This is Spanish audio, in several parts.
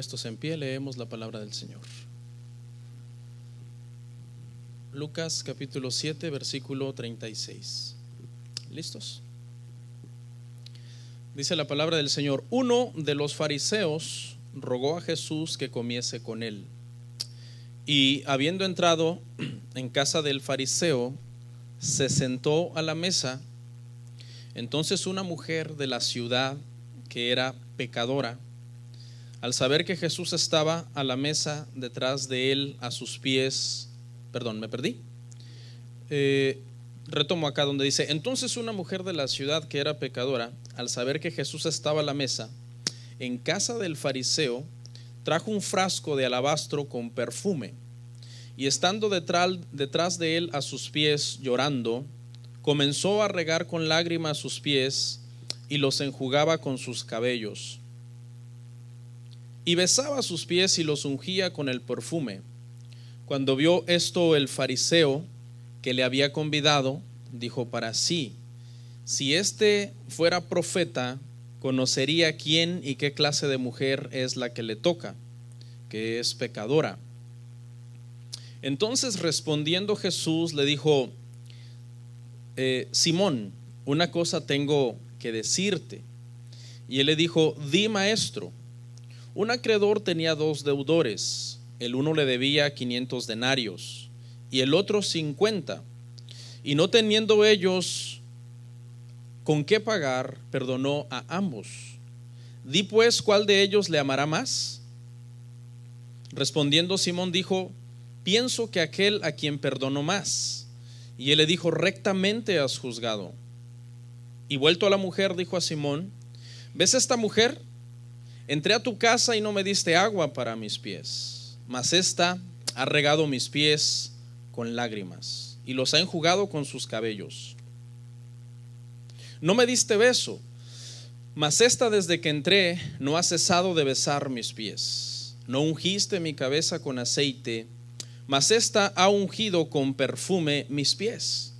Puestos en pie, leemos la palabra del Señor. Lucas capítulo 7, versículo 36. ¿Listos? Dice la palabra del Señor, uno de los fariseos rogó a Jesús que comiese con él. Y habiendo entrado en casa del fariseo, se sentó a la mesa. Entonces una mujer de la ciudad que era pecadora, al saber que Jesús estaba a la mesa detrás de él, a sus pies, perdón, me perdí. Eh, retomo acá donde dice, entonces una mujer de la ciudad que era pecadora, al saber que Jesús estaba a la mesa, en casa del fariseo, trajo un frasco de alabastro con perfume, y estando detrás, detrás de él a sus pies llorando, comenzó a regar con lágrimas sus pies y los enjugaba con sus cabellos y besaba sus pies y los ungía con el perfume. Cuando vio esto el fariseo que le había convidado, dijo para sí, si éste fuera profeta, conocería quién y qué clase de mujer es la que le toca, que es pecadora. Entonces respondiendo Jesús le dijo, eh, Simón, una cosa tengo que decirte. Y él le dijo, di maestro. Un acreedor tenía dos deudores. El uno le debía 500 denarios y el otro 50. Y no teniendo ellos con qué pagar, perdonó a ambos. Di pues cuál de ellos le amará más. Respondiendo Simón dijo, pienso que aquel a quien perdonó más. Y él le dijo, rectamente has juzgado. Y vuelto a la mujer, dijo a Simón, ¿ves esta mujer? Entré a tu casa y no me diste agua para mis pies, mas esta ha regado mis pies con lágrimas y los ha enjugado con sus cabellos. No me diste beso, mas esta desde que entré no ha cesado de besar mis pies. No ungiste mi cabeza con aceite, mas esta ha ungido con perfume mis pies.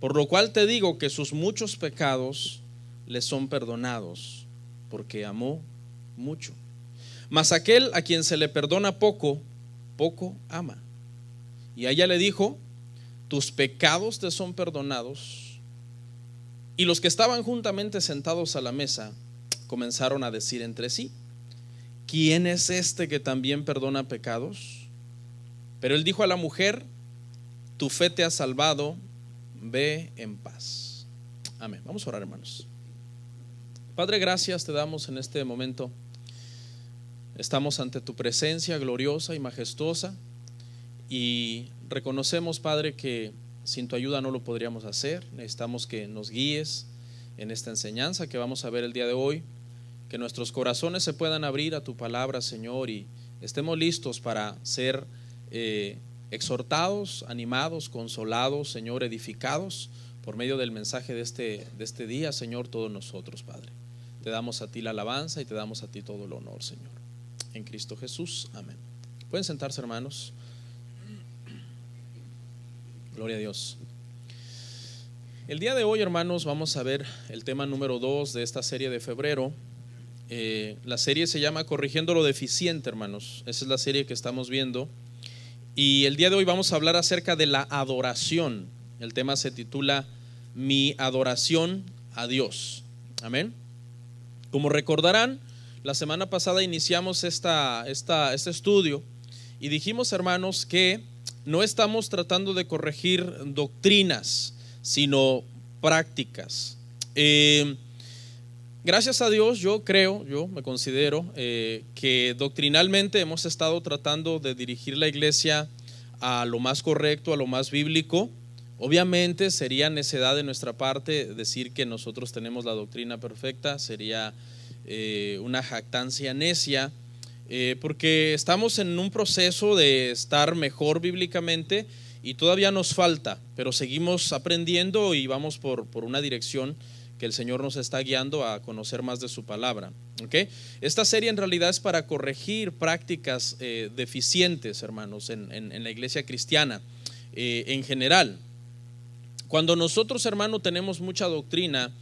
Por lo cual te digo que sus muchos pecados le son perdonados, porque amó mucho. Mas aquel a quien se le perdona poco, poco ama. Y a ella le dijo, tus pecados te son perdonados. Y los que estaban juntamente sentados a la mesa comenzaron a decir entre sí, ¿quién es este que también perdona pecados? Pero él dijo a la mujer, tu fe te ha salvado, ve en paz. Amén. Vamos a orar, hermanos. Padre, gracias te damos en este momento. Estamos ante tu presencia gloriosa y majestuosa y reconocemos, Padre, que sin tu ayuda no lo podríamos hacer. Necesitamos que nos guíes en esta enseñanza que vamos a ver el día de hoy, que nuestros corazones se puedan abrir a tu palabra, Señor, y estemos listos para ser eh, exhortados, animados, consolados, Señor, edificados por medio del mensaje de este, de este día, Señor, todos nosotros, Padre. Te damos a ti la alabanza y te damos a ti todo el honor, Señor en Cristo Jesús. Amén. Pueden sentarse, hermanos. Gloria a Dios. El día de hoy, hermanos, vamos a ver el tema número dos de esta serie de febrero. Eh, la serie se llama Corrigiendo lo deficiente, hermanos. Esa es la serie que estamos viendo. Y el día de hoy vamos a hablar acerca de la adoración. El tema se titula Mi adoración a Dios. Amén. Como recordarán, la semana pasada iniciamos este estudio y dijimos, hermanos, que no estamos tratando de corregir doctrinas, sino prácticas. Eh, gracias a Dios, yo creo, yo me considero eh, que doctrinalmente hemos estado tratando de dirigir la iglesia a lo más correcto, a lo más bíblico. Obviamente sería necedad de nuestra parte decir que nosotros tenemos la doctrina perfecta, sería eh, una jactancia necia, eh, porque estamos en un proceso de estar mejor bíblicamente y todavía nos falta, pero seguimos aprendiendo y vamos por, una dirección que el Señor nos está guiando a conocer más de su palabra. Esta serie en realidad es para corregir prácticas eh, deficientes, hermanos, en, la iglesia cristiana en general. Cuando nosotros, hermano, tenemos mucha doctrina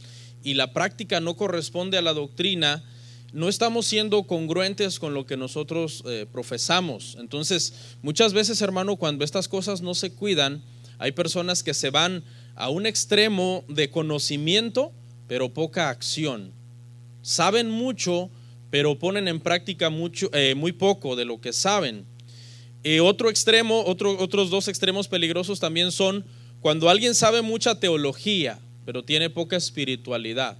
y la práctica no corresponde a la doctrina, no estamos siendo congruentes con lo que nosotros eh, profesamos. Entonces, muchas veces, hermano, cuando estas cosas no se cuidan, hay personas que se van a un extremo de conocimiento, pero poca acción. Saben mucho, pero ponen en práctica mucho, eh, muy poco de lo que saben. Eh, otro extremo, otros dos extremos peligrosos también son cuando alguien sabe mucha teología, pero tiene poca espiritualidad.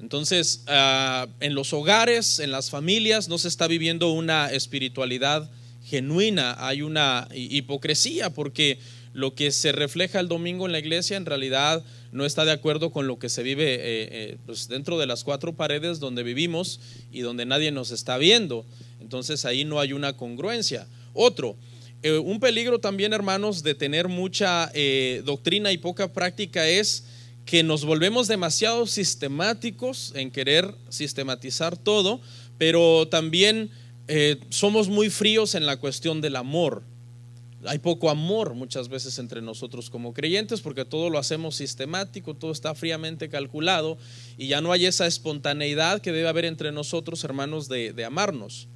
Entonces, ah, en los hogares, en las familias, no se está viviendo una espiritualidad genuina, hay una hipocresía, porque lo que se refleja el domingo en la iglesia en realidad no está de acuerdo con lo que se vive eh, eh, pues, dentro de las cuatro paredes donde vivimos y donde nadie nos está viendo. Entonces ahí no hay una congruencia. Otro, eh, un peligro también hermanos de tener mucha doctrina y poca práctica es que nos volvemos demasiado sistemáticos en querer sistematizar todo, pero también eh, somos muy fríos en la cuestión del amor. Hay poco amor muchas veces entre nosotros como creyentes porque todo lo hacemos sistemático, todo está fríamente calculado y ya no hay esa espontaneidad que debe haber entre nosotros, hermanos, de, amarnos.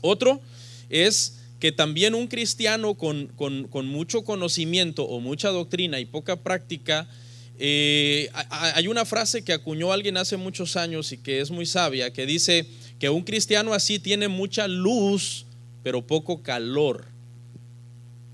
Otro es que también un cristiano con, con mucho conocimiento o mucha doctrina y poca práctica eh, hay una frase que acuñó alguien hace muchos años y que es muy sabia, que dice que un cristiano así tiene mucha luz, pero poco calor.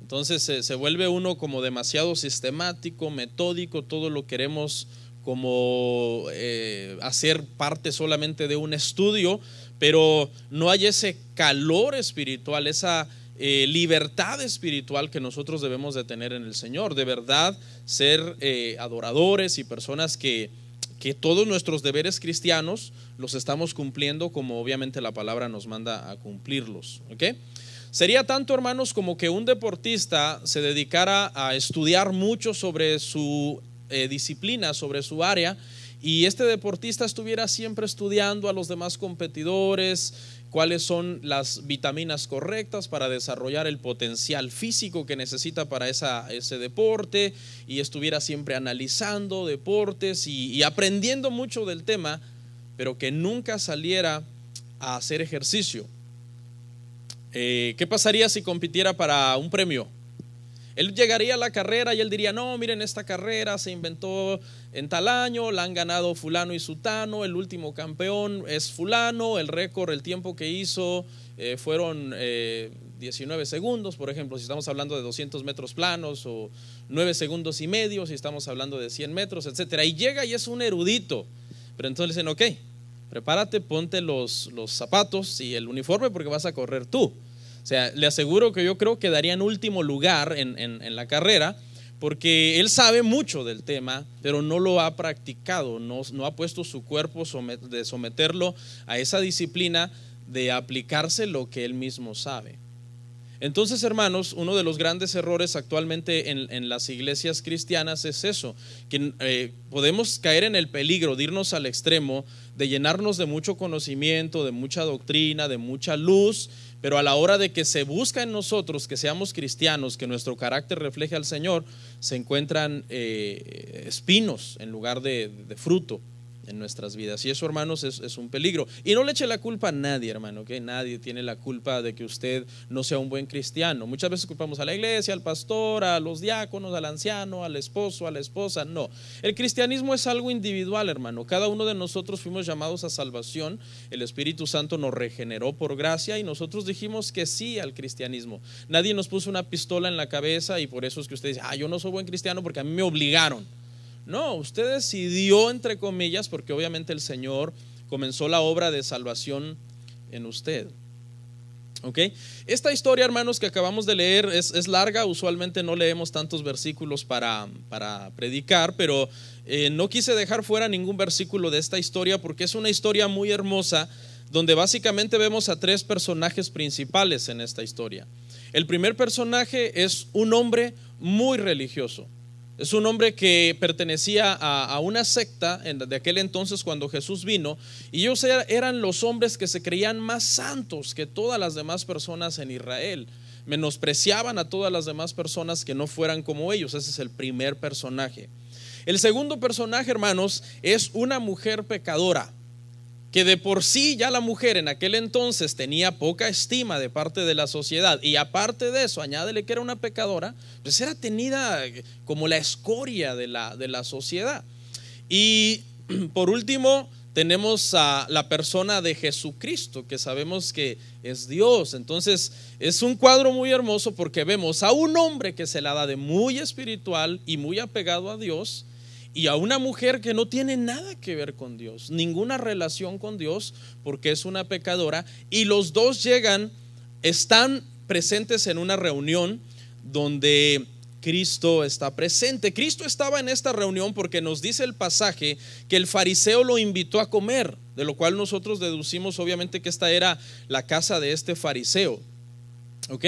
Entonces se, vuelve uno como demasiado sistemático, metódico, todo lo queremos como eh, hacer parte solamente de un estudio, pero no hay ese calor espiritual, esa eh, libertad espiritual que nosotros debemos de tener en el Señor, de verdad ser eh, adoradores y personas que, todos nuestros deberes cristianos los estamos cumpliendo como obviamente la palabra nos manda a cumplirlos. Sería tanto, hermanos, como que un deportista se dedicara a estudiar mucho sobre su eh, disciplina, sobre su área, y este deportista estuviera siempre estudiando a los demás competidores, cuáles son las vitaminas correctas para desarrollar el potencial físico que necesita para esa, ese deporte y estuviera siempre analizando deportes y, aprendiendo mucho del tema, pero que nunca saliera a hacer ejercicio. Eh, ¿Qué pasaría si compitiera para un premio? Él llegaría a la carrera y él diría, no, miren, esta carrera se inventó en tal año, la han ganado fulano y sutano, el último campeón es fulano, el récord, el tiempo que hizo eh, fueron 19 eh, segundos, por ejemplo, si estamos hablando de 200 metros planos o 9 segundos y medio, si estamos hablando de 100 metros, etcétera. Y llega y es un erudito, pero entonces le dicen, ok, prepárate, ponte los, los zapatos y el uniforme porque vas a correr tú. O sea, le aseguro que yo creo que daría en último lugar en, la carrera porque él sabe mucho del tema, pero no lo ha practicado, no, no ha puesto su cuerpo de someterlo a esa disciplina de aplicarse lo que él mismo sabe. Entonces, hermanos, uno de los grandes errores actualmente en, las iglesias cristianas es eso, que eh, podemos caer en el peligro de irnos al extremo, de llenarnos de mucho conocimiento, de mucha doctrina, de mucha luz, pero a la hora de que se busca en nosotros que seamos cristianos, que nuestro carácter refleje al Señor, se encuentran eh, espinos en lugar de, de fruto en nuestras vidas. Y eso, hermanos, es, un peligro. Y no le eche la culpa a nadie, hermano, que nadie tiene la culpa de que usted no sea un buen cristiano. Muchas veces culpamos a la iglesia, al pastor, a los diáconos, al anciano, al esposo, a la esposa. No, el cristianismo es algo individual, hermano. Cada uno de nosotros fuimos llamados a salvación. El Espíritu Santo nos regeneró por gracia y nosotros dijimos que sí al cristianismo. Nadie nos puso una pistola en la cabeza y por eso es que usted dice, ah, yo no soy buen cristiano porque a mí me obligaron. No, usted decidió, entre comillas, porque obviamente el Señor comenzó la obra de salvación en usted. ¿Ok? Esta historia, hermanos, que acabamos de leer es, larga, usualmente no leemos tantos versículos para, para predicar, pero eh, no quise dejar fuera ningún versículo de esta historia porque es una historia muy hermosa donde básicamente vemos a tres personajes principales en esta historia. El primer personaje es un hombre muy religioso, es un hombre que pertenecía a, una secta de aquel entonces cuando Jesús vino, y ellos eran los hombres que se creían más santos que todas las demás personas en Israel. Menospreciaban a todas las demás personas que no fueran como ellos. Ese es el primer personaje. El segundo personaje, hermanos, es una mujer pecadora que de por sí ya la mujer en aquel entonces tenía poca estima de parte de la sociedad y aparte de eso, añádele que era una pecadora, pues era tenida eh, como la escoria de la, de la sociedad. Y por último, tenemos a la persona de Jesucristo, que sabemos que es Dios. Entonces, es un cuadro muy hermoso porque vemos a un hombre que se la da de muy espiritual y muy apegado a Dios, y a una mujer que no tiene nada que ver con Dios, ninguna relación con Dios, porque es una pecadora, y los dos llegan, están presentes en una reunión donde Cristo está presente. Cristo estaba en esta reunión porque nos dice el pasaje que el fariseo lo invitó a comer, de lo cual nosotros deducimos obviamente que esta era la casa de este fariseo. ¿Ok?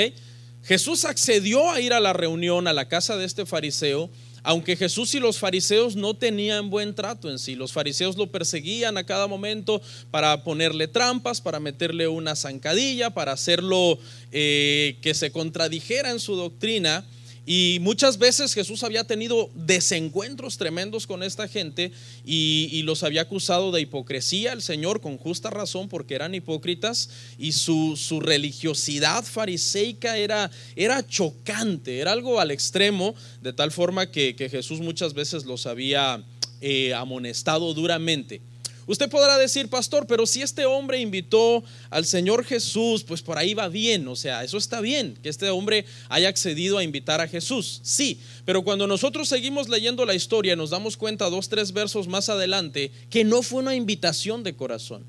Jesús accedió a ir a la reunión, a la casa de este fariseo, aunque Jesús y los fariseos no tenían buen trato en sí, los fariseos lo perseguían a cada momento para ponerle trampas, para meterle una zancadilla, para hacerlo eh, que se contradijera en su doctrina. Y muchas veces Jesús había tenido desencuentros tremendos con esta gente y, los había acusado de hipocresía el Señor con justa razón porque eran hipócritas y su, religiosidad fariseica era, era, chocante, era algo al extremo, de tal forma que, Jesús muchas veces los había eh, amonestado duramente. Usted podrá decir, pastor, pero si este hombre invitó al Señor Jesús, pues por ahí va bien, o sea, eso está bien, que este hombre haya accedido a invitar a Jesús, sí, pero cuando nosotros seguimos leyendo la historia nos damos cuenta dos, tres versos más adelante que no fue una invitación de corazón.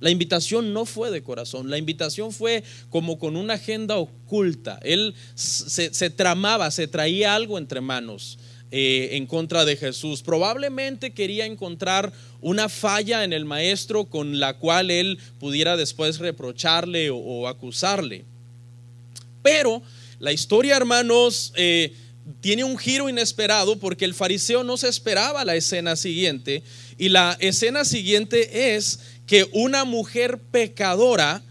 La invitación no fue de corazón, la invitación fue como con una agenda oculta. Él se, tramaba, se traía algo entre manos. Eh, en contra de Jesús. Probablemente quería encontrar una falla en el maestro con la cual él pudiera después reprocharle o, acusarle. Pero la historia, hermanos, eh, tiene un giro inesperado porque el fariseo no se esperaba la escena siguiente. Y la escena siguiente es que una mujer pecadora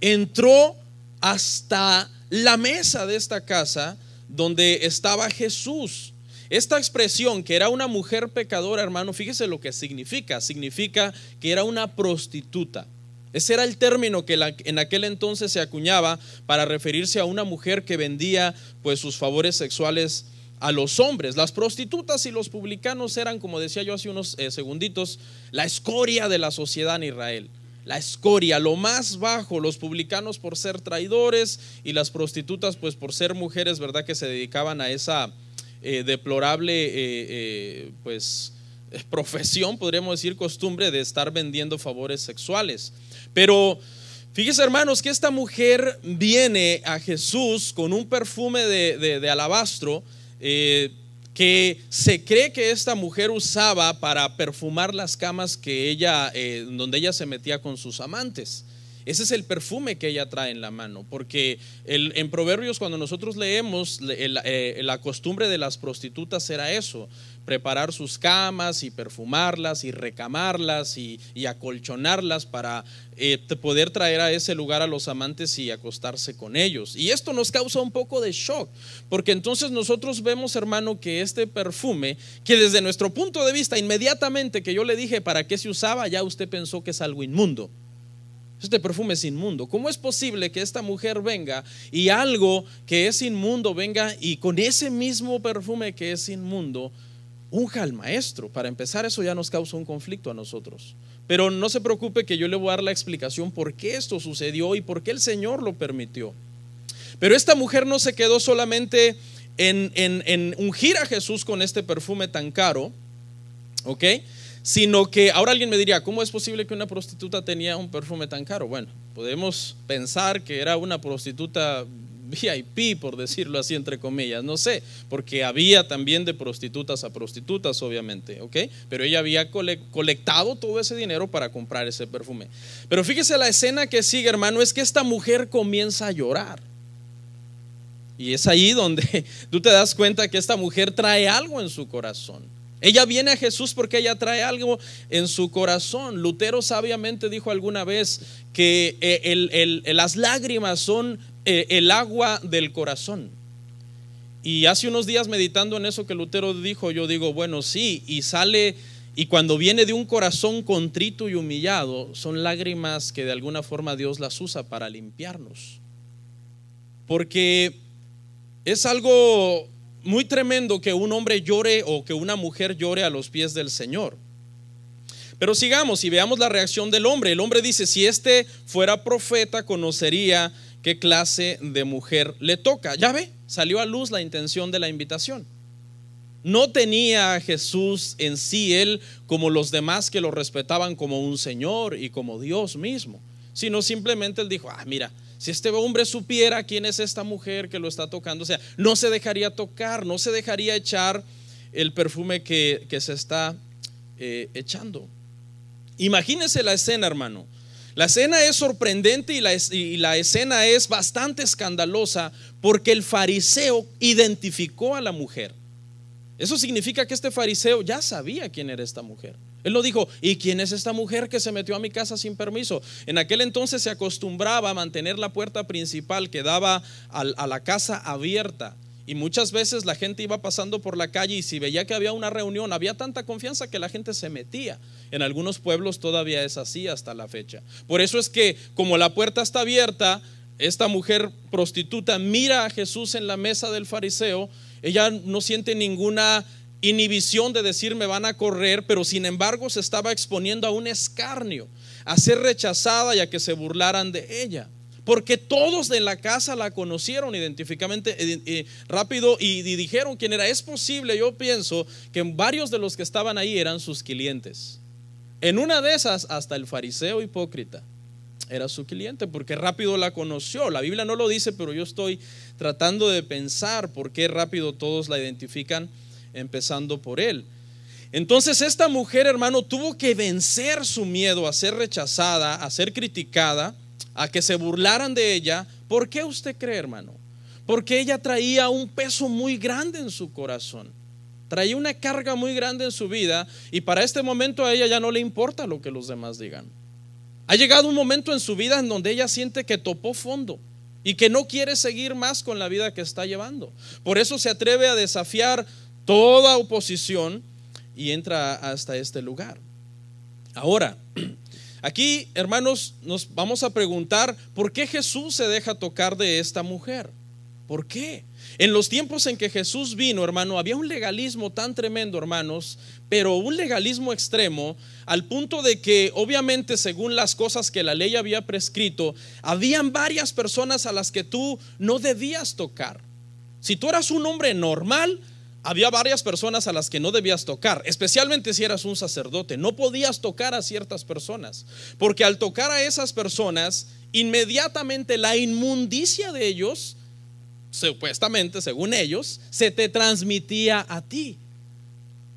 entró hasta la mesa de esta casa donde estaba Jesús. Esta expresión, que era una mujer pecadora, hermano, fíjese lo que significa. Significa que era una prostituta. Ese era el término que en aquel entonces se acuñaba para referirse a una mujer que vendía pues sus favores sexuales a los hombres. Las prostitutas y los publicanos eran, como decía yo hace unos eh, segunditos, la escoria de la sociedad en Israel. La escoria, lo más bajo, los publicanos por ser traidores y las prostitutas pues por ser mujeres, ¿verdad? Que se dedicaban a esa eh, deplorable eh, eh, pues, profesión, podríamos decir costumbre, de estar vendiendo favores sexuales. Pero fíjese hermanos que esta mujer viene a Jesús con un perfume de, alabastro que se cree que esta mujer usaba para perfumar las camas que ella, donde ella se metía con sus amantes. Ese es el perfume que ella trae en la mano, porque en Proverbios cuando nosotros leemos, eh, la costumbre de las prostitutas era eso, preparar sus camas y perfumarlas y recamarlas y, acolchonarlas para eh, poder traer a ese lugar a los amantes y acostarse con ellos. Y esto nos causa un poco de shock, porque entonces nosotros vemos, hermano, que este perfume, que desde nuestro punto de vista, inmediatamente que yo le dije para qué se usaba, ya usted pensó que es algo inmundo. Este perfume es inmundo. ¿Cómo es posible que esta mujer venga y algo que es inmundo venga y con ese mismo perfume que es inmundo unja al maestro? Para empezar, eso ya nos causa un conflicto a nosotros. Pero no se preocupe que yo le voy a dar la explicación por qué esto sucedió y por qué el Señor lo permitió. Pero esta mujer no se quedó solamente en, ungir a Jesús con este perfume tan caro, ¿ok? sino que ahora alguien me diría, ¿cómo es posible que una prostituta tenía un perfume tan caro? Bueno, podemos pensar que era una prostituta VIP, por decirlo así, entre comillas, no sé, porque había también de prostitutas a prostitutas, obviamente, ¿ok? Pero ella había colectado todo ese dinero para comprar ese perfume. Pero fíjese la escena que sigue, hermano, es que esta mujer comienza a llorar. Y es ahí donde tú te das cuenta que esta mujer trae algo en su corazón. Ella viene a Jesús porque ella trae algo en su corazón. Lutero sabiamente dijo alguna vez que eh, las lágrimas son eh, el agua del corazón. Y hace unos días meditando en eso que Lutero dijo, yo digo, bueno, sí, y sale, y cuando viene de un corazón contrito y humillado, son lágrimas que de alguna forma Dios las usa para limpiarnos. Porque es algo muy tremendo que un hombre llore o que una mujer llore a los pies del Señor. Pero sigamos y veamos la reacción del hombre. El hombre dice, si este fuera profeta, conocería qué clase de mujer le toca. Ya ve, salió a luz la intención de la invitación. No tenía a Jesús en sí él como los demás que lo respetaban como un Señor y como Dios mismo, sino simplemente él dijo, ah, mira, si este hombre supiera quién es esta mujer que lo está tocando, o sea, no se dejaría tocar, no se dejaría echar el perfume que, se está eh, echando. Imagínense la escena, hermano. La escena es sorprendente y la escena es bastante escandalosa porque el fariseo identificó a la mujer. Eso significa que este fariseo ya sabía quién era esta mujer. Él lo dijo, ¿y quién es esta mujer que se metió a mi casa sin permiso? En aquel entonces se acostumbraba a mantener la puerta principal que daba a la casa abierta. Y muchas veces la gente iba pasando por la calle y si veía que había una reunión, había tanta confianza que la gente se metía. En algunos pueblos todavía es así hasta la fecha. Por eso es que como la puerta está abierta, esta mujer prostituta mira a Jesús en la mesa del fariseo, ella no siente ninguna inhibición de decir me van a correr, pero sin embargo se estaba exponiendo a un escarnio, a ser rechazada y a que se burlaran de ella. Porque todos de la casa la conocieron identificamente eh, eh, rápido y, y dijeron quién era. Es posible, yo pienso, que varios de los que estaban ahí eran sus clientes. En una de esas, hasta el fariseo hipócrita era su cliente, porque rápido la conoció. La Biblia no lo dice, pero yo estoy tratando de pensar por qué rápido todos la identifican empezando por él. Entonces esta mujer, hermano, tuvo que vencer su miedo a ser rechazada, a ser criticada, a que se burlaran de ella. ¿Por qué usted cree, hermano? Porque ella traía un peso muy grande en su corazón. Traía una carga muy grande en su vida y para este momento a ella ya no le importa lo que los demás digan. Ha llegado un momento en su vida en donde ella siente que topó fondo y que no quiere seguir más con la vida que está llevando. Por eso se atreve a desafiar toda oposición y entra hasta este lugar. Ahora, aquí, hermanos, nos vamos a preguntar por qué Jesús se deja tocar de esta mujer. ¿Por qué? En los tiempos en que Jesús vino, hermano, había un legalismo tan tremendo, hermanos, pero un legalismo extremo, al punto de que, obviamente, según las cosas que la ley había prescrito, habían varias personas a las que tú no debías tocar. Si tú eras un hombre normal, había varias personas a las que no debías tocar, especialmente si eras un sacerdote. No podías tocar a ciertas personas, porque al tocar a esas personas, inmediatamente la inmundicia de ellos, supuestamente, según ellos, se te transmitía a ti.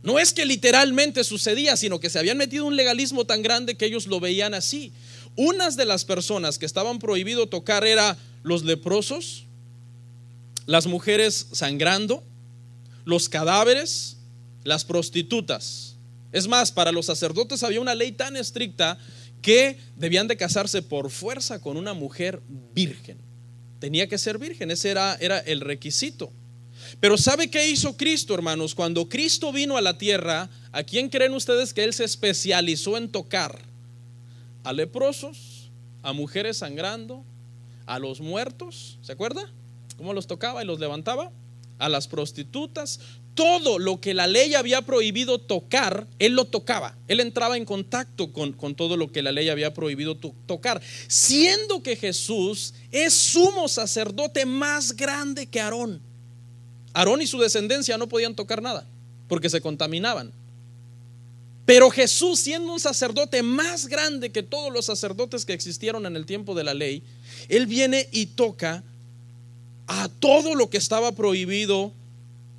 No es que literalmente sucedía, sino que se habían metido un legalismo tan grande que ellos lo veían así. Unas de las personas que estaban prohibido tocar era los leprosos, las mujeres sangrando, los cadáveres, las prostitutas. Es más, para los sacerdotes había una ley tan estricta que debían de casarse por fuerza con una mujer virgen. Tenía que ser virgen, ese era, era el requisito. Pero ¿sabe qué hizo Cristo, hermanos? Cuando Cristo vino a la tierra, ¿a quién creen ustedes que Él se especializó en tocar? A leprosos, a mujeres sangrando, a los muertos, ¿se acuerda? ¿Cómo los tocaba y los levantaba? a las prostitutas, todo lo que la ley había prohibido tocar, él lo tocaba. Él entraba en contacto con, todo lo que la ley había prohibido tocar. Siendo que Jesús es sumo sacerdote más grande que Aarón. Aarón y su descendencia no podían tocar nada porque se contaminaban. Pero Jesús, siendo un sacerdote más grande que todos los sacerdotes que existieron en el tiempo de la ley, él viene y toca a todo lo que estaba prohibido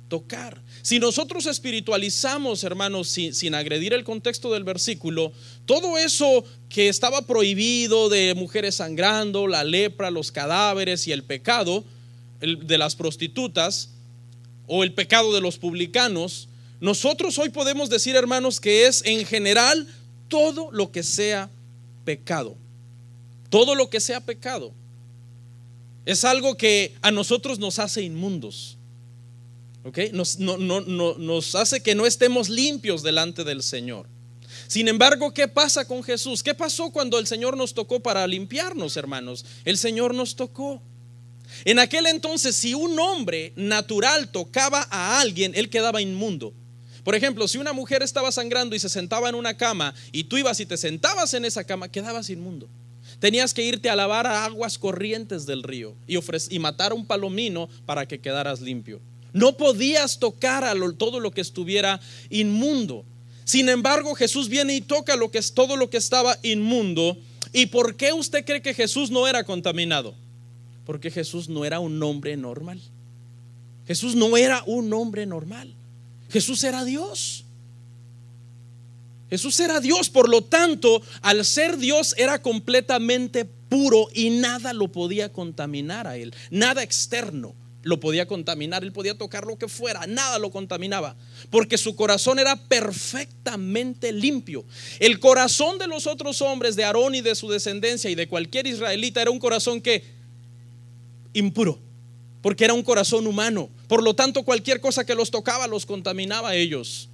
tocar. Si nosotros espiritualizamos, hermanos, sin, agredir el contexto del versículo, todo eso que estaba prohibido de mujeres sangrando, la lepra, los cadáveres y el pecado de las prostitutas o el pecado de los publicanos, nosotros hoy podemos decir, hermanos, que es en general todo lo que sea pecado. Todo lo que sea pecado. Es algo que a nosotros nos hace inmundos. nos hace que no estemos limpios delante del Señor. Sin embargo, ¿qué pasa con Jesús? ¿Qué pasó cuando el Señor nos tocó para limpiarnos, hermanos? El Señor nos tocó. En aquel entonces, si un hombre natural tocaba a alguien, él quedaba inmundo. Por ejemplo, si una mujer estaba sangrando y se sentaba en una cama y tú ibas y te sentabas en esa cama, quedabas inmundo. Tenías que irte a lavar a aguas corrientes del río y, y matar un palomino para que quedaras limpio. No podías tocar a todo lo que estuviera inmundo. Sin embargo, Jesús viene y toca lo que es todo lo que estaba inmundo. ¿Y por qué usted cree que Jesús no era contaminado? Porque Jesús no era un hombre normal. Jesús no era un hombre normal. Jesús era Dios. Jesús era Dios, por lo tanto, al ser Dios era completamente puro y nada lo podía contaminar a él, nada externo lo podía contaminar, él podía tocar lo que fuera, nada lo contaminaba, porque su corazón era perfectamente limpio. El corazón de los otros hombres, de Aarón y de su descendencia y de cualquier israelita, era un corazón que impuro, porque era un corazón humano. Por lo tanto, cualquier cosa que los tocaba los contaminaba a ellos.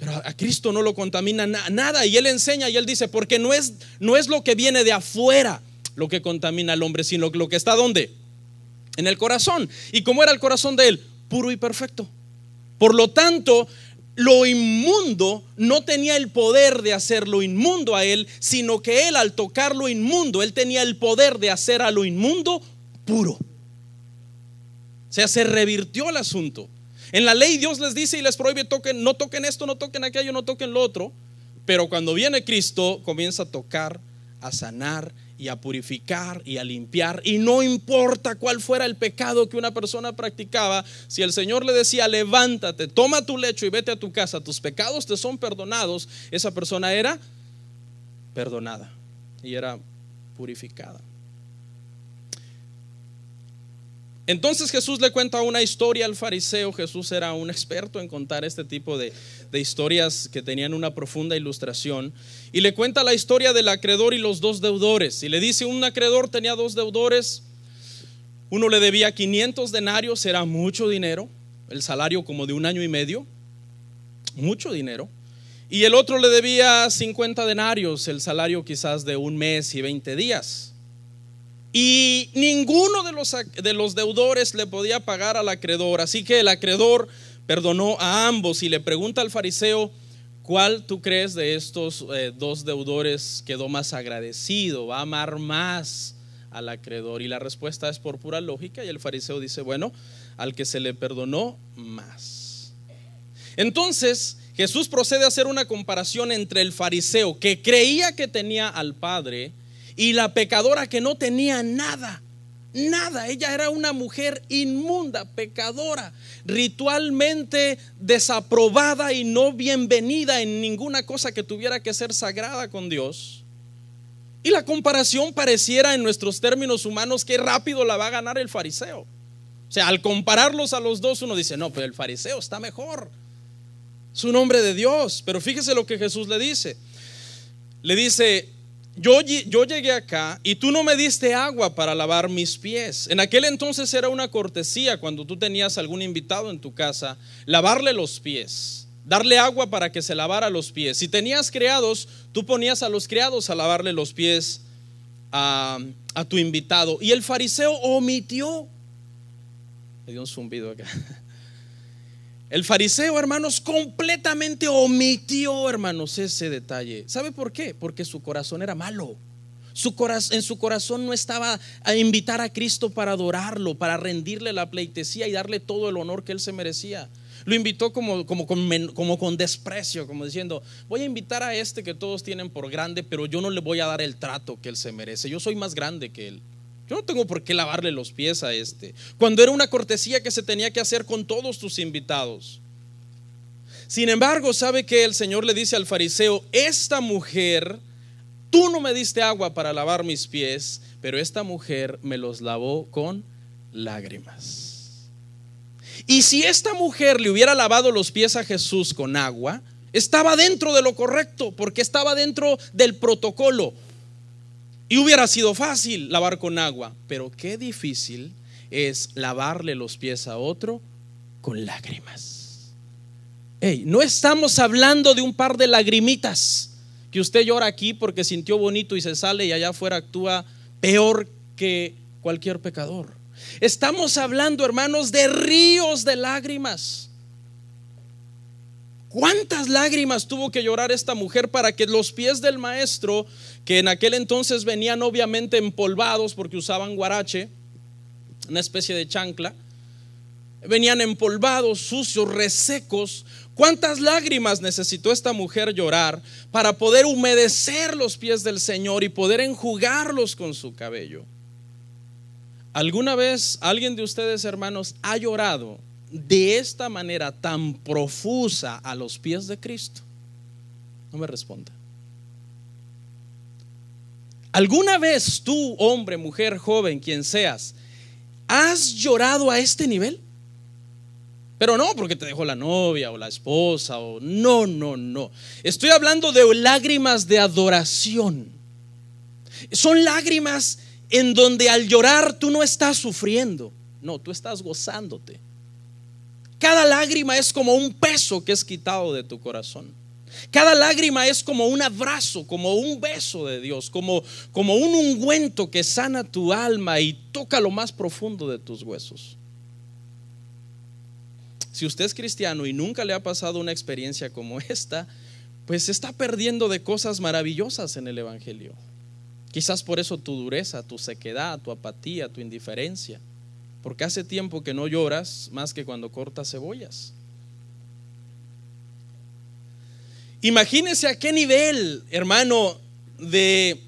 Pero a Cristo no lo contamina nada y Él enseña y Él dice, porque no es, no es lo que viene de afuera lo que contamina al hombre, sino lo, que está donde? En el corazón. ¿Y cómo era el corazón de Él? Puro y perfecto. Por lo tanto, lo inmundo no tenía el poder de hacer lo inmundo a Él, sino que Él al tocar lo inmundo, Él tenía el poder de hacer a lo inmundo puro. O sea, se revirtió el asunto. En la ley Dios les dice y les prohíbe, toquen, no toquen esto, no toquen aquello, no toquen lo otro. Pero cuando viene Cristo, comienza a tocar, a sanar y a purificar y a limpiar. Y no importa cuál fuera el pecado que una persona practicaba, si el Señor le decía, levántate, toma tu lecho y vete a tu casa, tus pecados te son perdonados, esa persona era perdonada y era purificada. Entonces Jesús le cuenta una historia al fariseo. Jesús era un experto en contar este tipo de, historias que tenían una profunda ilustración. Y le cuenta la historia del acreedor y los dos deudores. Y le dice, un acreedor tenía dos deudores. Uno le debía 500 denarios, era mucho dinero, el salario como de un año y medio, mucho dinero. Y el otro le debía 50 denarios, el salario quizás de un mes y 20 días. Y ninguno de los, deudores le podía pagar al acreedor. Así que el acreedor perdonó a ambos y le pregunta al fariseo, ¿cuál tú crees de estos eh, dos deudores quedó más agradecido? ¿Va a amar más al acreedor? Y la respuesta es por pura lógica y el fariseo dice, bueno, al que se le perdonó más. Entonces Jesús procede a hacer una comparación entre el fariseo que creía que tenía al Padre y la pecadora que no tenía nada, nada, ella era una mujer inmunda, pecadora, ritualmente desaprobada y no bienvenida en ninguna cosa que tuviera que ser sagrada con Dios. Y la comparación pareciera en nuestros términos humanos que rápido la va a ganar el fariseo. O sea, al compararlos a los dos, uno dice, no, pero el fariseo está mejor. Es un hombre de Dios. Pero fíjese lo que Jesús le dice. Le dice, yo, llegué acá y tú no me diste agua para lavar mis pies. En aquel entonces era una cortesía cuando tú tenías algún invitado en tu casa, lavarle los pies, darle agua para que se lavara los pies. Si tenías criados, tú ponías a los criados a lavarle los pies a, a tu invitado. Y el fariseo omitió. Me dio un zumbido acá. El fariseo, hermanos, completamente omitió, hermanos, ese detalle. ¿Sabe por qué? Porque su corazón era malo. Su corazón, en su corazón no estaba a invitar a Cristo para adorarlo, para rendirle la pleitesía y darle todo el honor que él se merecía. Lo invitó como, como con desprecio, como diciendo, voy a invitar a este que todos tienen por grande, pero yo no le voy a dar el trato que él se merece. Yo soy más grande que él. Yo no tengo por qué lavarle los pies a este. Cuando era una cortesía que se tenía que hacer con todos tus invitados. Sin embargo, sabe que el Señor le dice al fariseo, esta mujer, tú no me diste agua para lavar mis pies, pero esta mujer me los lavó con lágrimas. Y si esta mujer le hubiera lavado los pies a Jesús con agua, estaba dentro de lo correcto, porque estaba dentro del protocolo. Y hubiera sido fácil lavar con agua, pero qué difícil es lavarle los pies a otro con lágrimas. Hey, no estamos hablando de un par de lagrimitas que usted llora aquí porque sintió bonito y se sale y allá afuera actúa peor que cualquier pecador. Estamos hablando, hermanos, de ríos de lágrimas. ¿Cuántas lágrimas tuvo que llorar esta mujer para que los pies del maestro, que en aquel entonces venían obviamente empolvados porque usaban guarache, una especie de chancla, venían empolvados, sucios, resecos? ¿Cuántas lágrimas necesitó esta mujer llorar para poder humedecer los pies del Señor y poder enjugarlos con su cabello? ¿Alguna vez alguien de ustedes, hermanos, ha llorado de esta manera tan profusa a los pies de Cristo? No me responda. ¿Alguna vez tú, hombre, mujer, joven, quien seas, has llorado a este nivel? Pero no porque te dejó la novia o la esposa o no, no, no. Estoy hablando de lágrimas de adoración. Son lágrimas en donde al llorar tú no estás sufriendo, no, tú estás gozándote. Cada lágrima es como un peso que es quitado de tu corazón. Cada lágrima es como un abrazo, como un beso de Dios, como, como un ungüento que sana tu alma y toca lo más profundo de tus huesos. Si usted es cristiano y nunca le ha pasado una experiencia como esta, pues se está perdiendo de cosas maravillosas en el Evangelio. Quizás por eso tu dureza, tu sequedad, tu apatía, tu indiferencia porque hace tiempo que no lloras más que cuando cortas cebollas. Imagínese a qué nivel, hermano, de,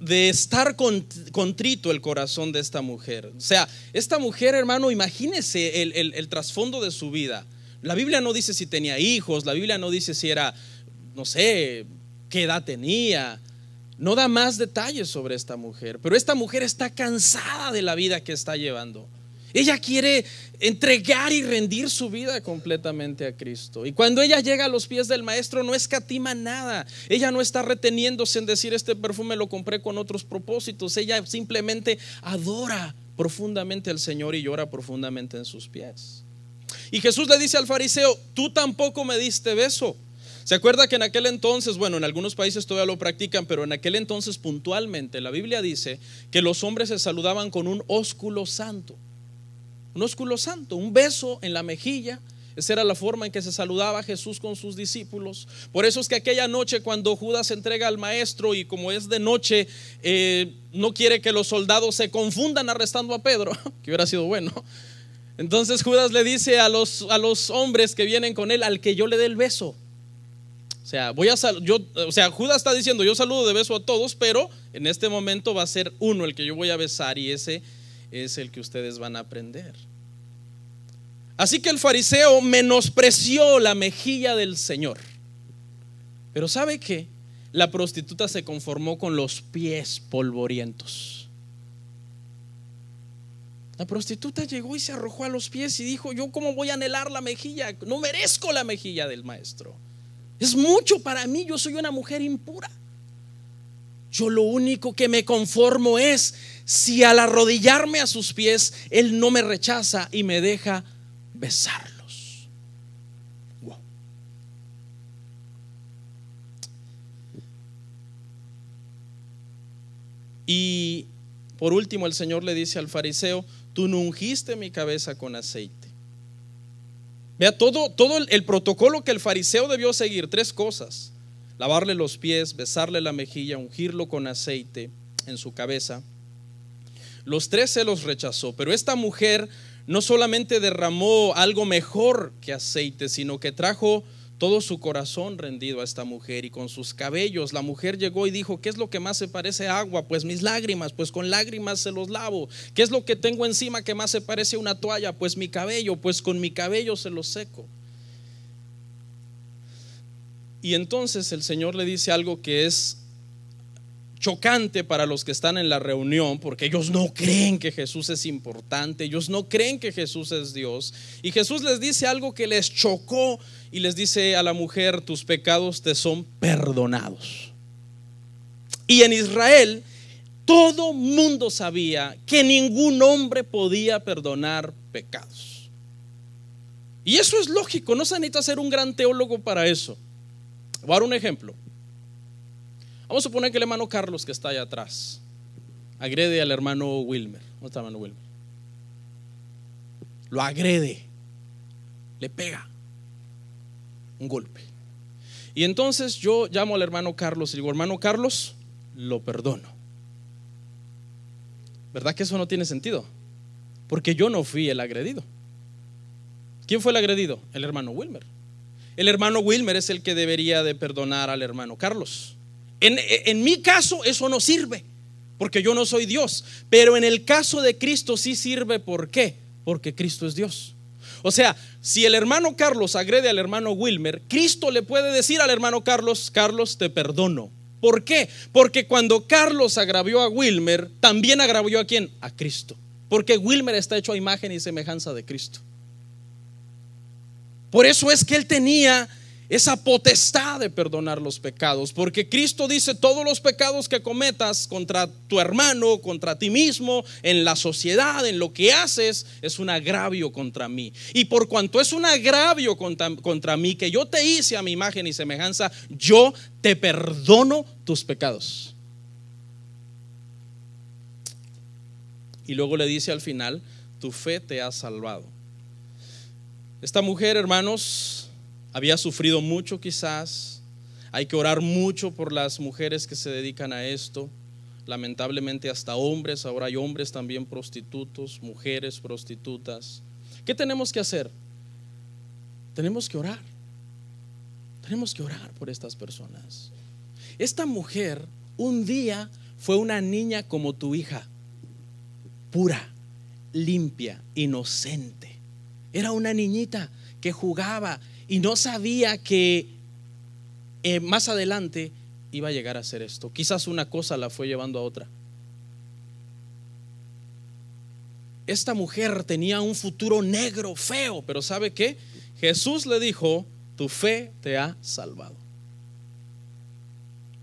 de estar contrito el corazón de esta mujer. O sea, esta mujer, hermano, imagínese el trasfondo de su vida. La Biblia no dice si tenía hijos, la Biblia no dice si era, no sé, qué edad tenía. No da más detalles sobre esta mujer, pero esta mujer está cansada de la vida que está llevando. Ella quiere entregar y rendir su vida completamente a Cristo. Y cuando ella llega a los pies del Maestro no escatima nada. Ella no está reteniéndose en decir este perfume lo compré con otros propósitos. Ella simplemente adora profundamente al Señor y llora profundamente en sus pies. Y Jesús le dice al fariseo, tú tampoco me diste beso. ¿Se acuerda que en aquel entonces, bueno, en algunos países todavía lo practican, pero en aquel entonces puntualmente la Biblia dice que los hombres se saludaban con un ósculo santo? Un ósculo santo, un beso en la mejilla. Esa era la forma en que se saludaba Jesús con sus discípulos. Por eso es que aquella noche cuando Judas entrega al maestro y como es de noche, eh, no quiere que los soldados se confundan arrestando a Pedro, que hubiera sido bueno. Entonces Judas le dice a los, a los hombres que vienen con él, al que yo le dé el beso, o sea, voy a o sea, Judas está diciendo, yo saludo de beso a todos, pero en este momento va a ser uno el que yo voy a besar y ese es el que ustedes van a aprender. Así que el fariseo menospreció la mejilla del Señor. Pero ¿sabe qué? La prostituta se conformó con los pies polvorientos. La prostituta llegó y se arrojó a los pies y dijo, yo cómo voy a anhelar la mejilla, no merezco la mejilla del maestro. Es mucho para mí, yo soy una mujer impura. Yo lo único que me conformo es si al arrodillarme a sus pies, Él no me rechaza y me deja besarlos. Y por último, el Señor le dice al fariseo, tú no ungiste mi cabeza con aceite. Vea todo, todo el protocolo que el fariseo debió seguir, tres cosas. Lavarle los pies, besarle la mejilla, ungirlo con aceite en su cabeza. Los tres se los rechazó, pero esta mujer no solamente derramó algo mejor que aceite, sino que trajo todo su corazón rendido a esta mujer y con sus cabellos. La mujer llegó y dijo, ¿qué es lo que más se parece a agua? Pues mis lágrimas, pues con lágrimas se los lavo. ¿Qué es lo que tengo encima que más se parece a una toalla? Pues mi cabello, pues con mi cabello se los seco. Y entonces el Señor le dice algo que es chocante para los que están en la reunión, porque ellos no creen que Jesús es importante, ellos no creen que Jesús es Dios. Y Jesús les dice algo que les chocó y les dice a la mujer, tus pecados te son perdonados. Y en Israel todo mundo sabía que ningún hombre podía perdonar pecados. Y eso es lógico, no se necesita ser un gran teólogo para eso. Voy a dar un ejemplo. Vamos a suponer que el hermano Carlos, que está allá atrás, agrede al hermano Wilmer. ¿Dónde está el hermano Wilmer? Lo agrede, le pega un golpe. Y entonces yo llamo al hermano Carlos y digo, hermano Carlos, lo perdono. ¿Verdad que eso no tiene sentido? Porque yo no fui el agredido. ¿Quién fue el agredido? El hermano Wilmer. El hermano Wilmer es el que debería de perdonar al hermano Carlos. En, mi caso eso no sirve, porque yo no soy Dios, pero en el caso de Cristo sí sirve, ¿por qué? Porque Cristo es Dios. O sea, si el hermano Carlos agrede al hermano Wilmer, Cristo le puede decir al hermano Carlos, Carlos, te perdono. ¿Por qué? Porque cuando Carlos agravió a Wilmer, también agravió a quién? A Cristo. Porque Wilmer está hecho a imagen y semejanza de Cristo. Por eso es que él tenía esa potestad de perdonar los pecados, porque Cristo dice todos los pecados que cometas contra tu hermano, contra ti mismo, en la sociedad, en lo que haces, es un agravio contra mí. Y por cuanto es un agravio contra, mí, que yo te hice a mi imagen y semejanza, yo te perdono tus pecados. Y luego le dice al final, tu fe te ha salvado. Esta mujer, hermanos, había sufrido mucho quizás. Hay que orar mucho por las mujeres que se dedican a esto. Lamentablemente hasta hombres, ahora hay hombres también prostitutos, mujeres prostitutas. ¿Qué tenemos que hacer? Tenemos que orar. Tenemos que orar por estas personas. Esta mujer un día fue una niña como tu hija, pura, limpia, inocente. Era una niñita que jugaba, y no sabía que eh, más adelante iba a llegar a hacer esto. Quizás una cosa la fue llevando a otra. Esta mujer tenía un futuro negro, feo, pero ¿sabe qué? Jesús le dijo, tu fe te ha salvado.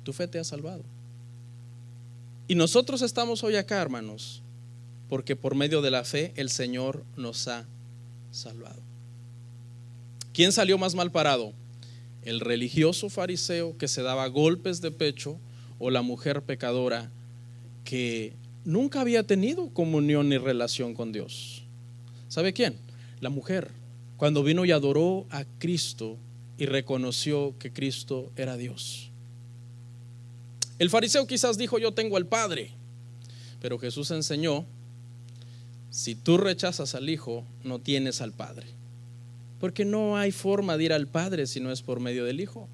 Tu fe te ha salvado. Y nosotros estamos hoy acá, hermanos, porque por medio de la fe el Señor nos ha salvado. ¿Quién salió más mal parado? ¿El religioso fariseo que se daba golpes de pecho o la mujer pecadora que nunca había tenido comunión ni relación con Dios? ¿Sabe quién? La mujer. Cuando vino y adoró a Cristo y reconoció que Cristo era Dios. El fariseo quizás dijo, yo tengo al Padre, pero Jesús enseñó, si tú rechazas al Hijo, no tienes al Padre. Porque no hay forma de ir al Padre si no es por medio del Hijo.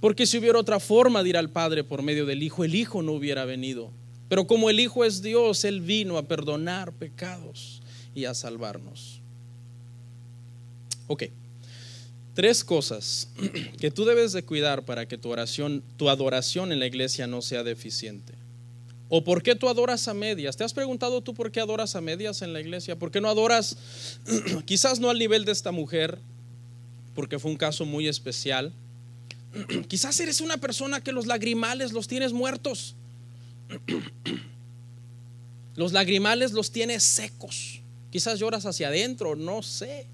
Porque si hubiera otra forma de ir al Padre por medio del Hijo, el Hijo no hubiera venido. Pero como el Hijo es Dios, Él vino a perdonar pecados y a salvarnos. Ok, tres cosas que tú debes de cuidar para que tu oración, tu adoración en la iglesia no sea deficiente. ¿O por qué tú adoras a medias? ¿Te has preguntado tú por qué adoras a medias en la iglesia? ¿Por qué no adoras, quizás no al nivel de esta mujer, porque fue un caso muy especial? quizás eres una persona que los lagrimales los tienes muertos. los lagrimales los tienes secos. Quizás lloras hacia adentro, no sé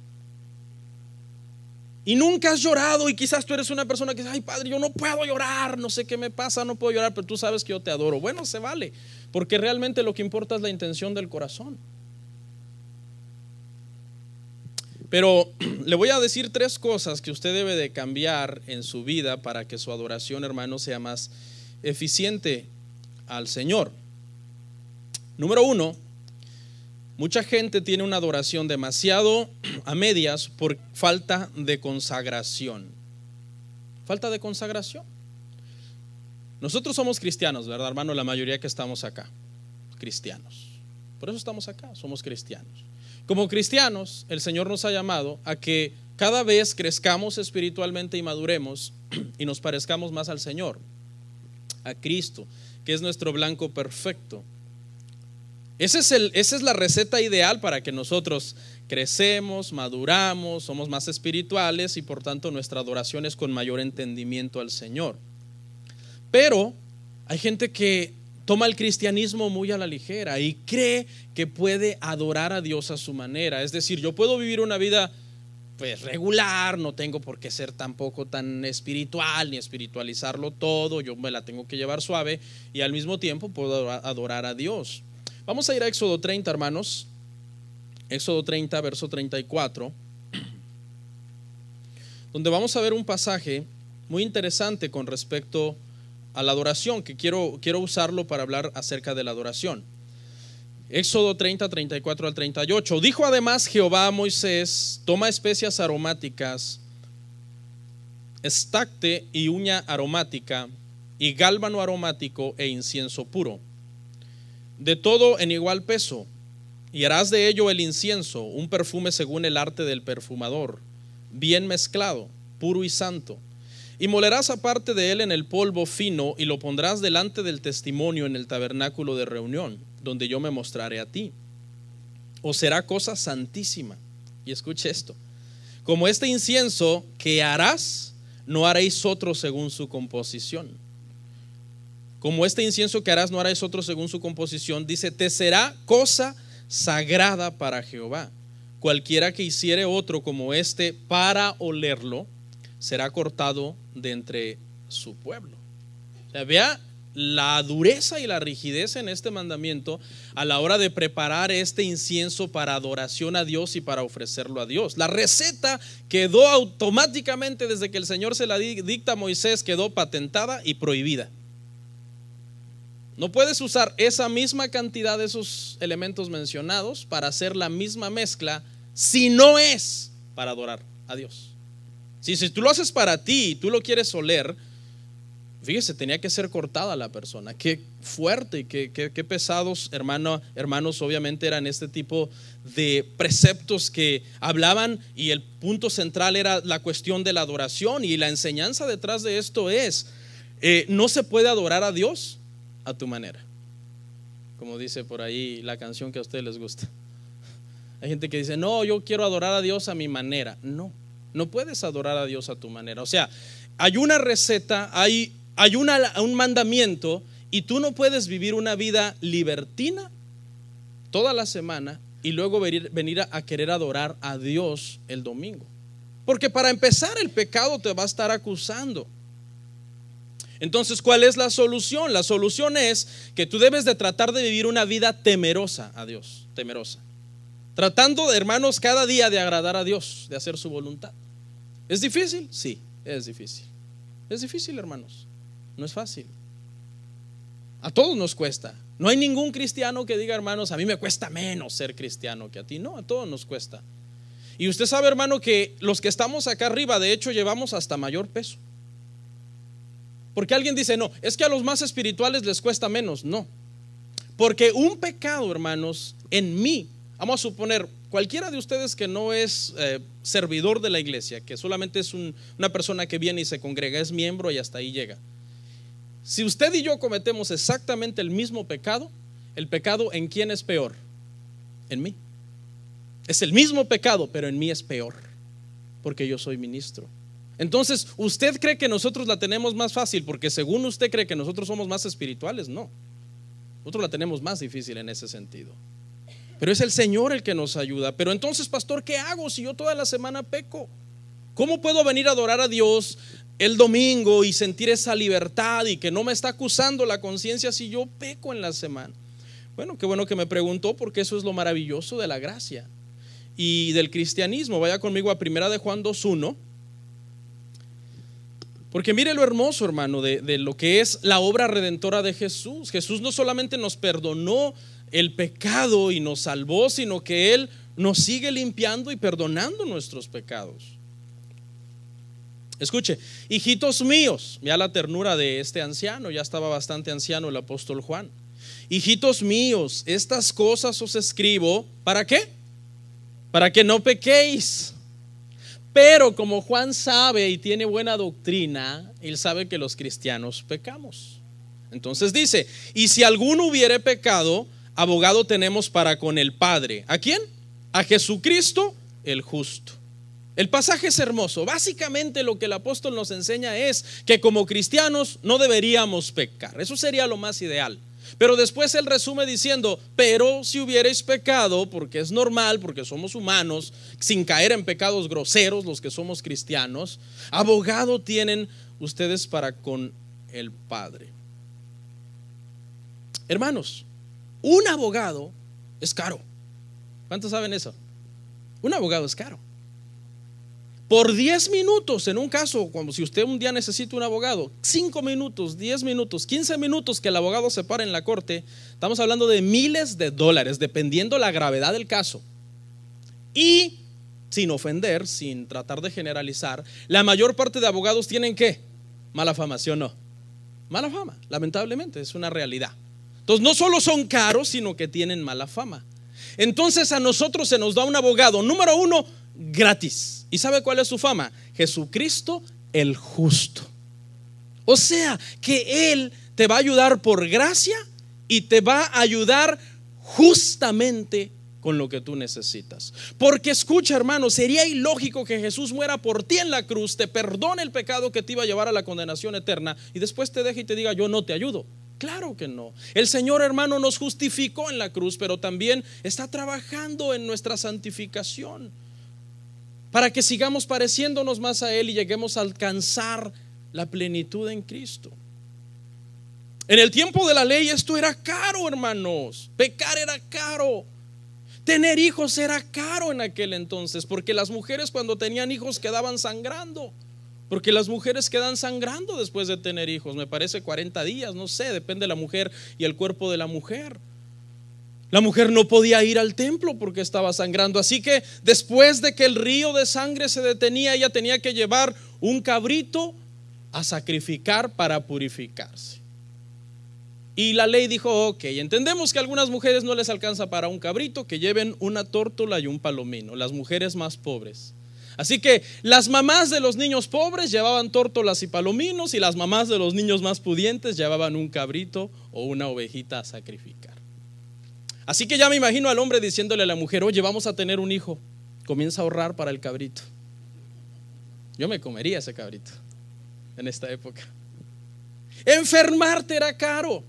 y nunca has llorado y quizás tú eres una persona que dice, ay padre, yo no puedo llorar, no sé qué me pasa, no puedo llorar, pero tú sabes que yo te adoro. Bueno, se vale, porque realmente lo que importa es la intención del corazón. Pero le voy a decir tres cosas que usted debe de cambiar en su vida para que su adoración, hermano, sea más eficiente al Señor. Número uno, Mucha gente tiene una adoración demasiado a medias por falta de consagración. Falta de consagración. Nosotros somos cristianos, ¿verdad, hermano? La mayoría que estamos acá, cristianos. Por eso estamos acá, somos cristianos. Como cristianos, el Señor nos ha llamado a que cada vez crezcamos espiritualmente y maduremos y nos parezcamos más al Señor, a Cristo, que es nuestro blanco perfecto es esa es la receta ideal para que nosotros crecemos, maduramos, somos más espirituales y por tanto nuestra adoración es con mayor entendimiento al Señor. Pero hay gente que toma el cristianismo muy a la ligera y cree que puede adorar a Dios a su manera. Es decir, yo puedo vivir una vida pues regular, no tengo por qué ser tampoco tan espiritual ni espiritualizarlo todo, yo me la tengo que llevar suave y al mismo tiempo puedo adorar a Dios. Vamos a ir a Éxodo 30, hermanos. Éxodo 30, verso 34, donde vamos a ver un pasaje muy interesante con respecto a la adoración, que quiero, quiero usarlo para hablar acerca de la adoración. Éxodo 30, 34 al 38. Dijo además Jehová a Moisés, toma especias aromáticas, estacte y uña aromática, y gálbano aromático e incienso puro de todo en igual peso, y harás de ello el incienso, un perfume según el arte del perfumador, bien mezclado, puro y santo. Y molerás aparte de él en el polvo fino y lo pondrás delante del testimonio en el tabernáculo de reunión, donde yo me mostraré a ti. O será cosa santísima. Y escuche esto. Como este incienso que harás, no haréis otro según su composición como este incienso que harás no harás otro según su composición, dice, te será cosa sagrada para Jehová. Cualquiera que hiciere otro como este para olerlo, será cortado de entre su pueblo. vea la dureza y la rigidez en este mandamiento a la hora de preparar este incienso para adoración a Dios y para ofrecerlo a Dios. La receta quedó automáticamente desde que el Señor se la dicta a Moisés, quedó patentada y prohibida. No puedes usar esa misma cantidad de esos elementos mencionados para hacer la misma mezcla si no es para adorar a Dios. Si, si tú lo haces para ti y tú lo quieres oler, fíjese, tenía que ser cortada la persona. Qué fuerte y qué, qué, qué, pesados, hermano, hermanos, obviamente eran este tipo de preceptos que hablaban y el punto central era la cuestión de la adoración y la enseñanza detrás de esto es, eh, no se puede adorar a Dios a tu manera. Como dice por ahí la canción que a ustedes les gusta. Hay gente que dice, no, yo quiero adorar a Dios a mi manera. No, no puedes adorar a Dios a tu manera. O sea, hay una receta, hay, hay una, un mandamiento y tú no puedes vivir una vida libertina toda la semana y luego venir, a querer adorar a Dios el domingo. Porque para empezar el pecado te va a estar acusando. Entonces, ¿cuál es la solución? La solución es que tú debes de tratar de vivir una vida temerosa a Dios, temerosa. Tratando, hermanos, cada día de agradar a Dios, de hacer su voluntad. ¿Es difícil? Sí, es difícil. Es difícil, hermanos. No es fácil. A todos nos cuesta. No hay ningún cristiano que diga, hermanos, a mí me cuesta menos ser cristiano que a ti. No, a todos nos cuesta. Y usted sabe, hermano, que los que estamos acá arriba, de hecho, llevamos hasta mayor peso. Porque alguien dice, no, es que a los más espirituales les cuesta menos. No. Porque un pecado, hermanos, en mí, vamos a suponer, cualquiera de ustedes que no es eh, servidor de la iglesia, que solamente es una persona que viene y se congrega, es miembro y hasta ahí llega. Si usted y yo cometemos exactamente el mismo pecado, el pecado en quién es peor? En mí. Es el mismo pecado, pero en mí es peor, porque yo soy ministro. Entonces, ¿usted cree que nosotros la tenemos más fácil porque según usted cree que nosotros somos más espirituales? No. Nosotros la tenemos más difícil en ese sentido. Pero es el Señor el que nos ayuda. Pero entonces, pastor, ¿qué hago si yo toda la semana peco? ¿Cómo puedo venir a adorar a Dios el domingo y sentir esa libertad y que no me está acusando la conciencia si yo peco en la semana? Bueno, qué bueno que me preguntó porque eso es lo maravilloso de la gracia y del cristianismo. Vaya conmigo a Primera de Juan 2.1. Porque mire lo hermoso, hermano, de, lo que es la obra redentora de Jesús. Jesús no solamente nos perdonó el pecado y nos salvó, sino que Él nos sigue limpiando y perdonando nuestros pecados. Escuche, hijitos míos, ya la ternura de este anciano, ya estaba bastante anciano el apóstol Juan. Hijitos míos, estas cosas os escribo, ¿para qué? Para que no pequéis. Pero como Juan sabe y tiene buena doctrina, él sabe que los cristianos pecamos. Entonces dice, y si alguno hubiere pecado, abogado tenemos para con el Padre. ¿A quién? A Jesucristo el justo. El pasaje es hermoso. Básicamente lo que el apóstol nos enseña es que como cristianos no deberíamos pecar. Eso sería lo más ideal. Pero después él resume diciendo, pero si hubierais pecado, porque es normal, porque somos humanos, sin caer en pecados groseros los que somos cristianos, abogado tienen ustedes para con el Padre. Hermanos, un abogado es caro. ¿Cuántos saben eso? Un abogado es caro por 10 minutos, en un caso, cuando si usted un día necesita un abogado, 5 minutos, 10 minutos, 15 minutos que el abogado se pare en la corte, estamos hablando de miles de dólares, dependiendo la gravedad del caso. Y, sin ofender, sin tratar de generalizar, la mayor parte de abogados tienen qué? Mala fama, ¿sí o no? Mala fama, lamentablemente, es una realidad. Entonces, no solo son caros, sino que tienen mala fama. Entonces, a nosotros se nos da un abogado, número uno, gratis. ¿Y sabe cuál es su fama? Jesucristo el justo. O sea, que Él te va a ayudar por gracia y te va a ayudar justamente con lo que tú necesitas. Porque escucha, hermano, sería ilógico que Jesús muera por ti en la cruz, te perdone el pecado que te iba a llevar a la condenación eterna y después te deje y te diga, yo no te ayudo. Claro que no. El Señor, hermano, nos justificó en la cruz, pero también está trabajando en nuestra santificación para que sigamos pareciéndonos más a Él y lleguemos a alcanzar la plenitud en Cristo. En el tiempo de la ley esto era caro, hermanos. Pecar era caro. Tener hijos era caro en aquel entonces, porque las mujeres cuando tenían hijos quedaban sangrando. Porque las mujeres quedan sangrando después de tener hijos, me parece 40 días, no sé, depende de la mujer y el cuerpo de la mujer. La mujer no podía ir al templo porque estaba sangrando. Así que después de que el río de sangre se detenía, ella tenía que llevar un cabrito a sacrificar para purificarse. Y la ley dijo, ok, entendemos que a algunas mujeres no les alcanza para un cabrito, que lleven una tórtola y un palomino, las mujeres más pobres. Así que las mamás de los niños pobres llevaban tórtolas y palominos y las mamás de los niños más pudientes llevaban un cabrito o una ovejita a sacrificar. Así que ya me imagino al hombre diciéndole a la mujer, oye, vamos a tener un hijo, comienza a ahorrar para el cabrito. Yo me comería ese cabrito en esta época. Enfermarte era caro.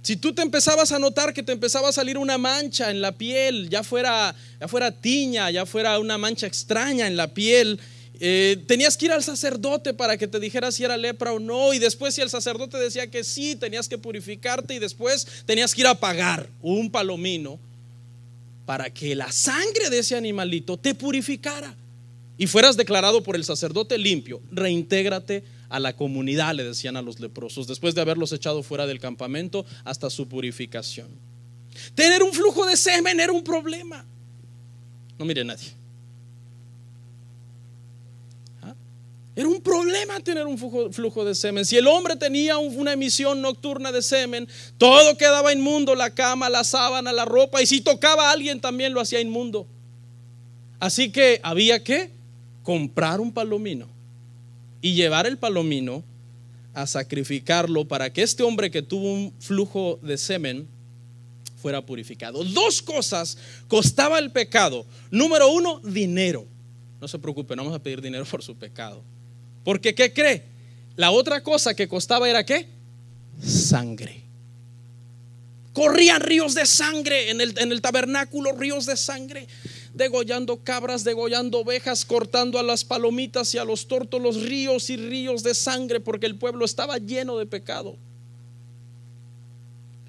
Si tú te empezabas a notar que te empezaba a salir una mancha en la piel, ya fuera, ya fuera tiña, ya fuera una mancha extraña en la piel, eh, tenías que ir al sacerdote para que te dijera si era lepra o no. Y después si el sacerdote decía que sí, tenías que purificarte y después tenías que ir a pagar un palomino para que la sangre de ese animalito te purificara y fueras declarado por el sacerdote limpio. Reintégrate a la comunidad, le decían a los leprosos, después de haberlos echado fuera del campamento hasta su purificación. Tener un flujo de semen era un problema. No mire nadie. Era un problema tener un flujo de semen. Si el hombre tenía una emisión nocturna de semen, todo quedaba inmundo, la cama, la sábana, la ropa, y si tocaba a alguien también lo hacía inmundo. Así que había que comprar un palomino y llevar el palomino a sacrificarlo para que este hombre que tuvo un flujo de semen fuera purificado. Dos cosas costaba el pecado. Número uno, dinero. No se preocupe, no vamos a pedir dinero por su pecado. Porque ¿qué cree? La otra cosa que costaba era qué? Sangre. Corrían ríos de sangre en el, en el tabernáculo, ríos de sangre, degollando cabras, degollando ovejas, cortando a las palomitas y a los tórtolos, ríos y ríos de sangre, porque el pueblo estaba lleno de pecado.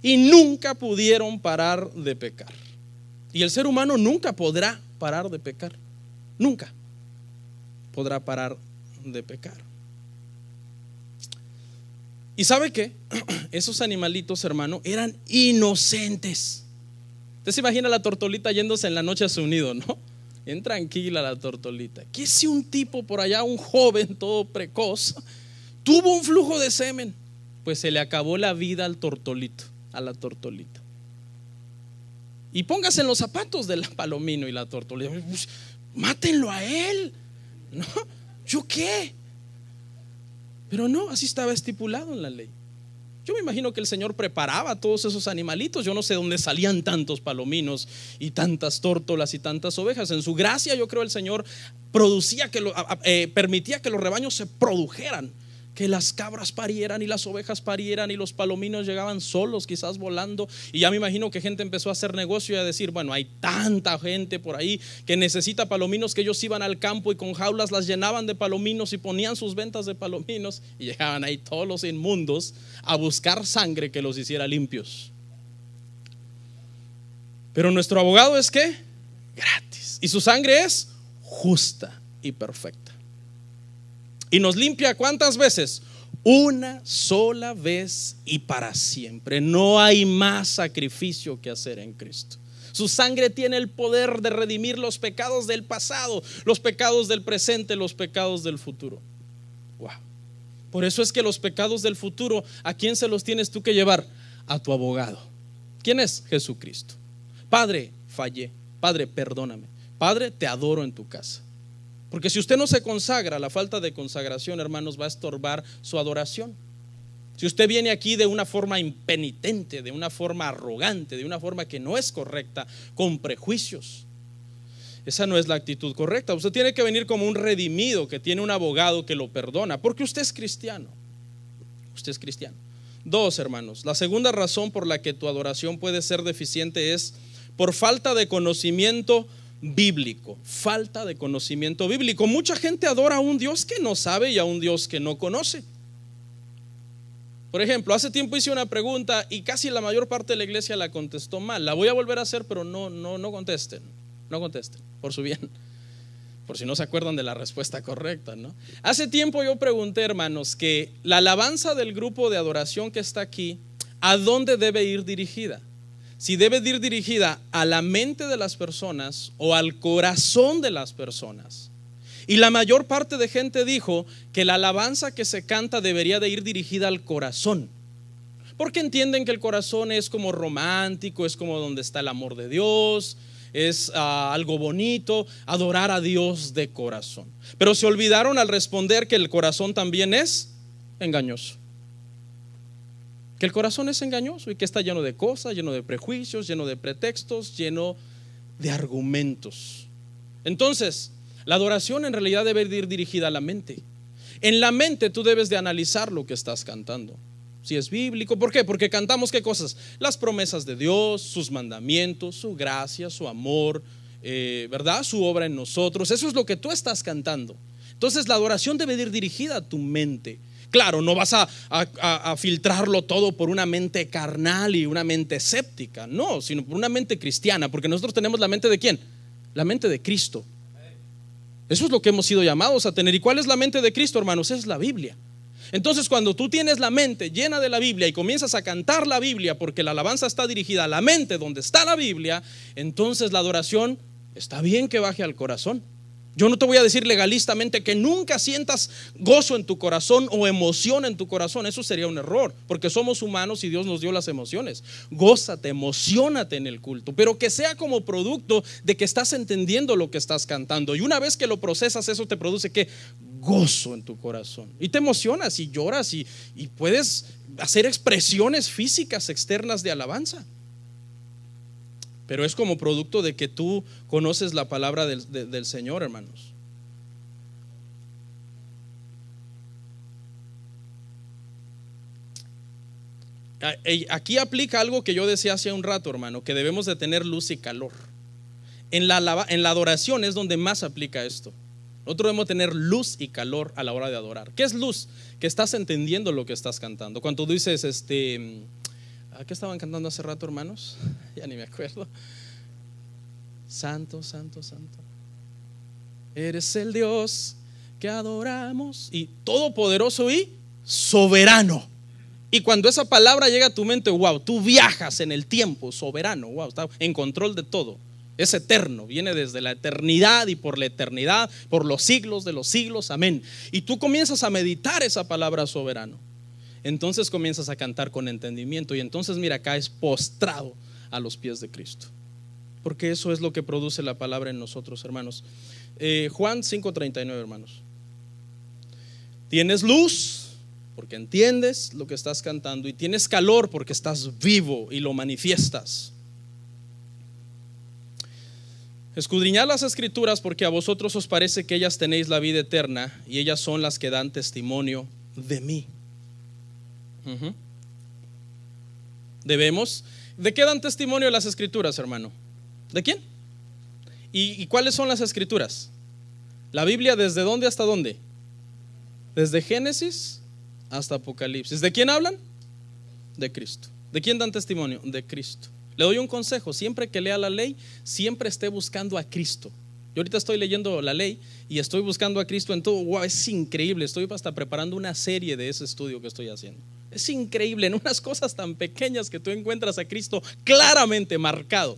Y nunca pudieron parar de pecar. Y el ser humano nunca podrá parar de pecar. Nunca podrá parar de pecar. ¿Y sabe qué? Esos animalitos, hermano, eran inocentes. Usted se imagina la tortolita yéndose en la noche a su nido, ¿no? Bien tranquila la tortolita. ¿Qué si un tipo por allá, un joven todo precoz, tuvo un flujo de semen? Pues se le acabó la vida al tortolito, a la tortolita. Y póngase en los zapatos del palomino y la tortolita. mátenlo a él, ¿no? ¿Yo qué? Pero no, así estaba estipulado en la ley. Yo me imagino que el Señor preparaba todos esos animalitos. Yo no sé dónde salían tantos palominos y tantas tórtolas y tantas ovejas. En su gracia, yo creo el Señor producía que eh, permitía que los rebaños se produjeran que las cabras parieran y las ovejas parieran y los palominos llegaban solos, quizás volando. Y ya me imagino que gente empezó a hacer negocio y a decir, bueno, hay tanta gente por ahí que necesita palominos que ellos iban al campo y con jaulas las llenaban de palominos y ponían sus ventas de palominos y llegaban ahí todos los inmundos a buscar sangre que los hiciera limpios. Pero nuestro abogado es que gratis y su sangre es justa y perfecta y nos limpia cuántas veces? Una sola vez y para siempre. No hay más sacrificio que hacer en Cristo. Su sangre tiene el poder de redimir los pecados del pasado, los pecados del presente, los pecados del futuro. Wow. Por eso es que los pecados del futuro, ¿a quién se los tienes tú que llevar? A tu abogado. ¿Quién es? Jesucristo. Padre, fallé. Padre, perdóname. Padre, te adoro en tu casa. Porque si usted no se consagra, la falta de consagración, hermanos, va a estorbar su adoración. Si usted viene aquí de una forma impenitente, de una forma arrogante, de una forma que no es correcta, con prejuicios, esa no es la actitud correcta. Usted tiene que venir como un redimido que tiene un abogado que lo perdona, porque usted es cristiano. Usted es cristiano. Dos, hermanos, la segunda razón por la que tu adoración puede ser deficiente es por falta de conocimiento bíblico, falta de conocimiento bíblico. Mucha gente adora a un Dios que no sabe y a un Dios que no conoce. Por ejemplo, hace tiempo hice una pregunta y casi la mayor parte de la iglesia la contestó mal. La voy a volver a hacer, pero no, no, no contesten. No contesten, por su bien. Por si no se acuerdan de la respuesta correcta, Hace tiempo yo pregunté, hermanos, que la alabanza del grupo de adoración que está aquí, ¿a dónde debe ir dirigida? si debe ir dirigida a la mente de las personas o al corazón de las personas. Y la mayor parte de gente dijo que la alabanza que se canta debería de ir dirigida al corazón. Porque entienden que el corazón es como romántico, es como donde está el amor de Dios, es ah, algo bonito, adorar a Dios de corazón. Pero se olvidaron al responder que el corazón también es engañoso. Que el corazón es engañoso y que está lleno de cosas, lleno de prejuicios, lleno de pretextos, lleno de argumentos. Entonces, la adoración en realidad debe ir dirigida a la mente. En la mente tú debes de analizar lo que estás cantando. Si es bíblico, ¿por qué? Porque cantamos qué cosas? Las promesas de Dios, sus mandamientos, su gracia, su amor, eh, ¿verdad? Su obra en nosotros. Eso es lo que tú estás cantando. Entonces la adoración debe ir dirigida a tu mente. Claro, no vas a, filtrarlo todo por una mente carnal y una mente escéptica, no, sino por una mente cristiana, porque nosotros tenemos la mente de quién? La mente de Cristo. Eso es lo que hemos sido llamados a tener. ¿Y cuál es la mente de Cristo, hermanos? Es la Biblia. Entonces, cuando tú tienes la mente llena de la Biblia y comienzas a cantar la Biblia, porque la alabanza está dirigida a la mente donde está la Biblia, entonces la adoración está bien que baje al corazón. Yo no te voy a decir legalistamente que nunca sientas gozo en tu corazón o emoción en tu corazón. Eso sería un error, porque somos humanos y Dios nos dio las emociones. Gózate, emocionate en el culto, pero que sea como producto de que estás entendiendo lo que estás cantando. Y una vez que lo procesas, eso te produce que gozo en tu corazón. Y te emocionas y lloras y puedes hacer expresiones físicas externas de alabanza. Pero es como producto de que tú conoces la palabra del, Señor, hermanos. E, aquí aplica algo que yo decía hace un rato, hermano, que debemos de tener luz y calor. En la, en la adoración es donde más aplica esto. Nosotros debemos tener luz y calor a la hora de adorar. ¿Qué es luz? Que estás entendiendo lo que estás cantando. Cuando tú dices, este, ¿A qué estaban cantando hace rato, hermanos? ya ni me acuerdo. Santo, santo, santo. Eres el Dios que adoramos y todopoderoso y soberano. Y cuando esa palabra llega a tu mente, wow, tú viajas en el tiempo, soberano, wow, está en control de todo. Es eterno, viene desde la eternidad y por la eternidad, por los siglos de los siglos, amén. Y tú comienzas a meditar esa palabra soberano entonces comienzas a cantar con entendimiento y entonces mira, caes postrado a los pies de Cristo. Porque eso es lo que produce la palabra en nosotros, hermanos. Eh, Juan 5:39, hermanos. Tienes luz porque entiendes lo que estás cantando y tienes calor porque estás vivo y lo manifiestas. Escudriñad las escrituras porque a vosotros os parece que ellas tenéis la vida eterna y ellas son las que dan testimonio de mí. Debemos. ¿De qué dan testimonio las escrituras, hermano? ¿De quién? ¿Y, cuáles son las escrituras? La Biblia, ¿desde dónde hasta dónde? Desde Génesis hasta Apocalipsis. ¿De quién hablan? De Cristo. ¿De quién dan testimonio? De Cristo. Le doy un consejo, siempre que lea la ley, siempre esté buscando a Cristo. Yo ahorita estoy leyendo la ley y estoy buscando a Cristo en todo. Wow, es increíble. Estoy hasta preparando una serie de ese estudio que estoy haciendo. Es increíble en unas cosas tan pequeñas que tú encuentras a Cristo claramente marcado.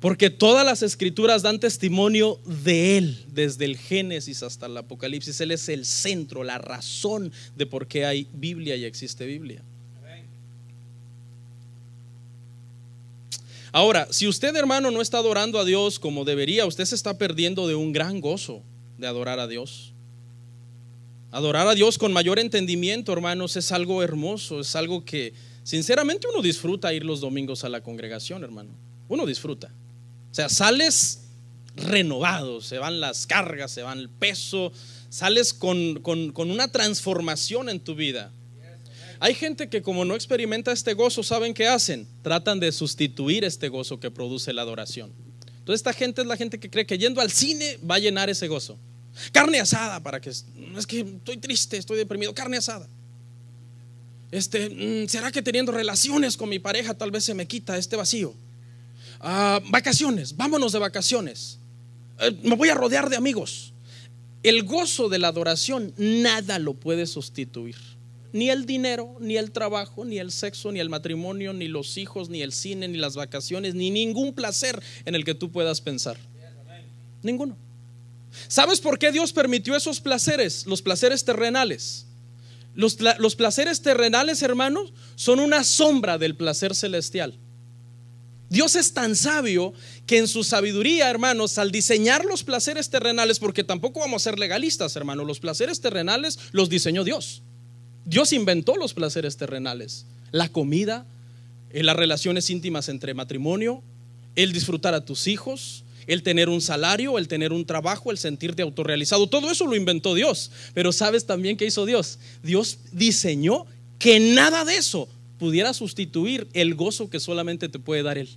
Porque todas las escrituras dan testimonio de Él, desde el Génesis hasta el Apocalipsis. Él es el centro, la razón de por qué hay Biblia y existe Biblia. Ahora, si usted hermano no está adorando a Dios como debería, usted se está perdiendo de un gran gozo de adorar a Dios. Adorar a Dios con mayor entendimiento, hermanos, es algo hermoso, es algo que sinceramente uno disfruta ir los domingos a la congregación, hermano. Uno disfruta. O sea, sales renovado, se van las cargas, se van el peso, sales con, con una transformación en tu vida. Hay gente que como no experimenta este gozo, ¿saben qué hacen? Tratan de sustituir este gozo que produce la adoración. Entonces esta gente es la gente que cree que yendo al cine va a llenar ese gozo. Carne asada para que... Es que estoy triste, estoy deprimido. Carne asada. Este, mm, ¿será que teniendo relaciones con mi pareja tal vez se me quita este vacío? Ah, vacaciones, vámonos de vacaciones. Eh, me voy a rodear de amigos. El gozo de la adoración nada lo puede sustituir. Ni el dinero, ni el trabajo, ni el sexo, ni el matrimonio, ni los hijos, ni el cine, ni las vacaciones, ni ningún placer en el que tú puedas pensar. Ninguno. ¿Sabes por qué Dios permitió esos placeres, los placeres terrenales? Los, placeres terrenales, hermanos, son una sombra del placer celestial. Dios es tan sabio que en su sabiduría, hermanos, al diseñar los placeres terrenales, porque tampoco vamos a ser legalistas, hermanos, los placeres terrenales los diseñó Dios. Dios inventó los placeres terrenales, la comida, eh, las relaciones íntimas entre matrimonio, el disfrutar a tus hijos, el tener un salario, el tener un trabajo, el sentirte autorrealizado. Todo eso lo inventó Dios. Pero sabes también qué hizo Dios. Dios diseñó que nada de eso pudiera sustituir el gozo que solamente te puede dar Él.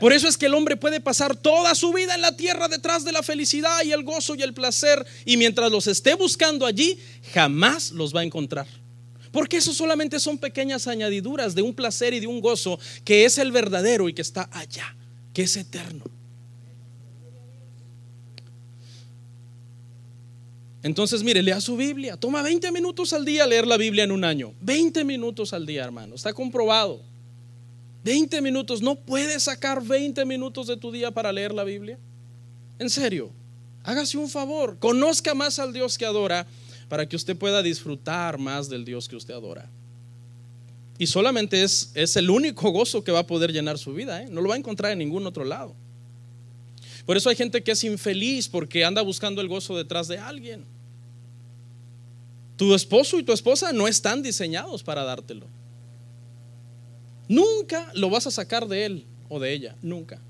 Por eso es que el hombre puede pasar toda su vida en la tierra detrás de la felicidad y el gozo y el placer y mientras los esté buscando allí, jamás los va a encontrar. Porque eso solamente son pequeñas añadiduras de un placer y de un gozo que es el verdadero y que está allá, que es eterno. Entonces, mire, lea su Biblia. Toma 20 minutos al día leer la Biblia en un año. 20 minutos al día, hermano. Está comprobado. 20 minutos, no puedes sacar 20 minutos de tu día para leer la Biblia. En serio, hágase un favor, conozca más al Dios que adora para que usted pueda disfrutar más del Dios que usted adora. Y solamente es, es el único gozo que va a poder llenar su vida, ¿eh? no lo va a encontrar en ningún otro lado. Por eso hay gente que es infeliz porque anda buscando el gozo detrás de alguien. Tu esposo y tu esposa no están diseñados para dártelo. Nunca lo vas a sacar de él o de ella, nunca.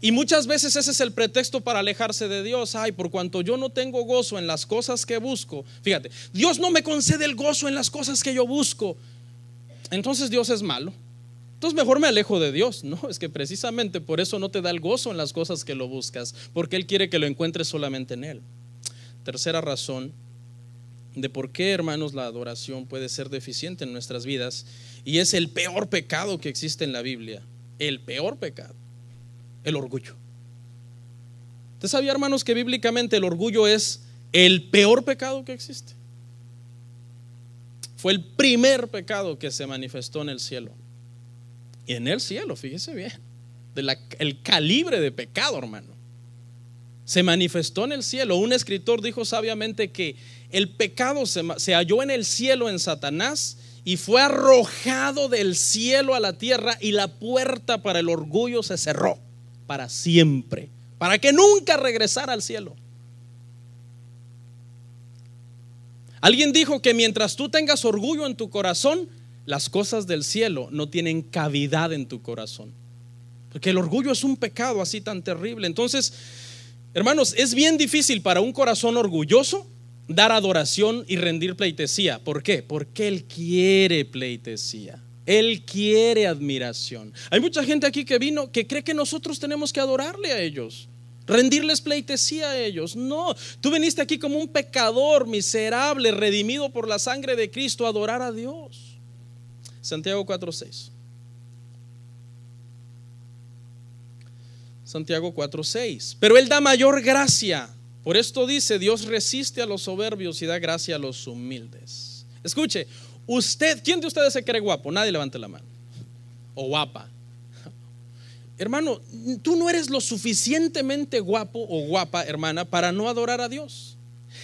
Y muchas veces ese es el pretexto para alejarse de Dios. Ay, por cuanto yo no tengo gozo en las cosas que busco. Fíjate, Dios no me concede el gozo en las cosas que yo busco. Entonces Dios es malo. Entonces mejor me alejo de Dios. No, es que precisamente por eso no te da el gozo en las cosas que lo buscas, porque Él quiere que lo encuentres solamente en Él. Tercera razón de por qué, hermanos, la adoración puede ser deficiente en nuestras vidas y es el peor pecado que existe en la Biblia. El peor pecado. El orgullo. ¿Usted sabía, hermanos, que bíblicamente el orgullo es el peor pecado que existe? Fue el primer pecado que se manifestó en el cielo. Y en el cielo, fíjese bien, el calibre de pecado, hermano. Se manifestó en el cielo. Un escritor dijo sabiamente que el pecado se, se halló en el cielo en Satanás y fue arrojado del cielo a la tierra y la puerta para el orgullo se cerró para siempre, para que nunca regresara al cielo. Alguien dijo que mientras tú tengas orgullo en tu corazón, las cosas del cielo no tienen cavidad en tu corazón. Porque el orgullo es un pecado así tan terrible. Entonces, hermanos, es bien difícil para un corazón orgulloso dar adoración y rendir pleitesía. ¿Por qué? Porque Él quiere pleitesía. Él quiere admiración. Hay mucha gente aquí que vino que cree que nosotros tenemos que adorarle a ellos, rendirles pleitesía a ellos. No, tú viniste aquí como un pecador miserable, redimido por la sangre de Cristo, a adorar a Dios. Santiago 4.6. Santiago 4:6. Pero Él da mayor gracia. Por esto dice, Dios resiste a los soberbios y da gracia a los humildes. Escuche, usted, ¿quién de ustedes se cree guapo? Nadie levante la mano. O guapa. Hermano, tú no eres lo suficientemente guapo o guapa, hermana, para no adorar a Dios.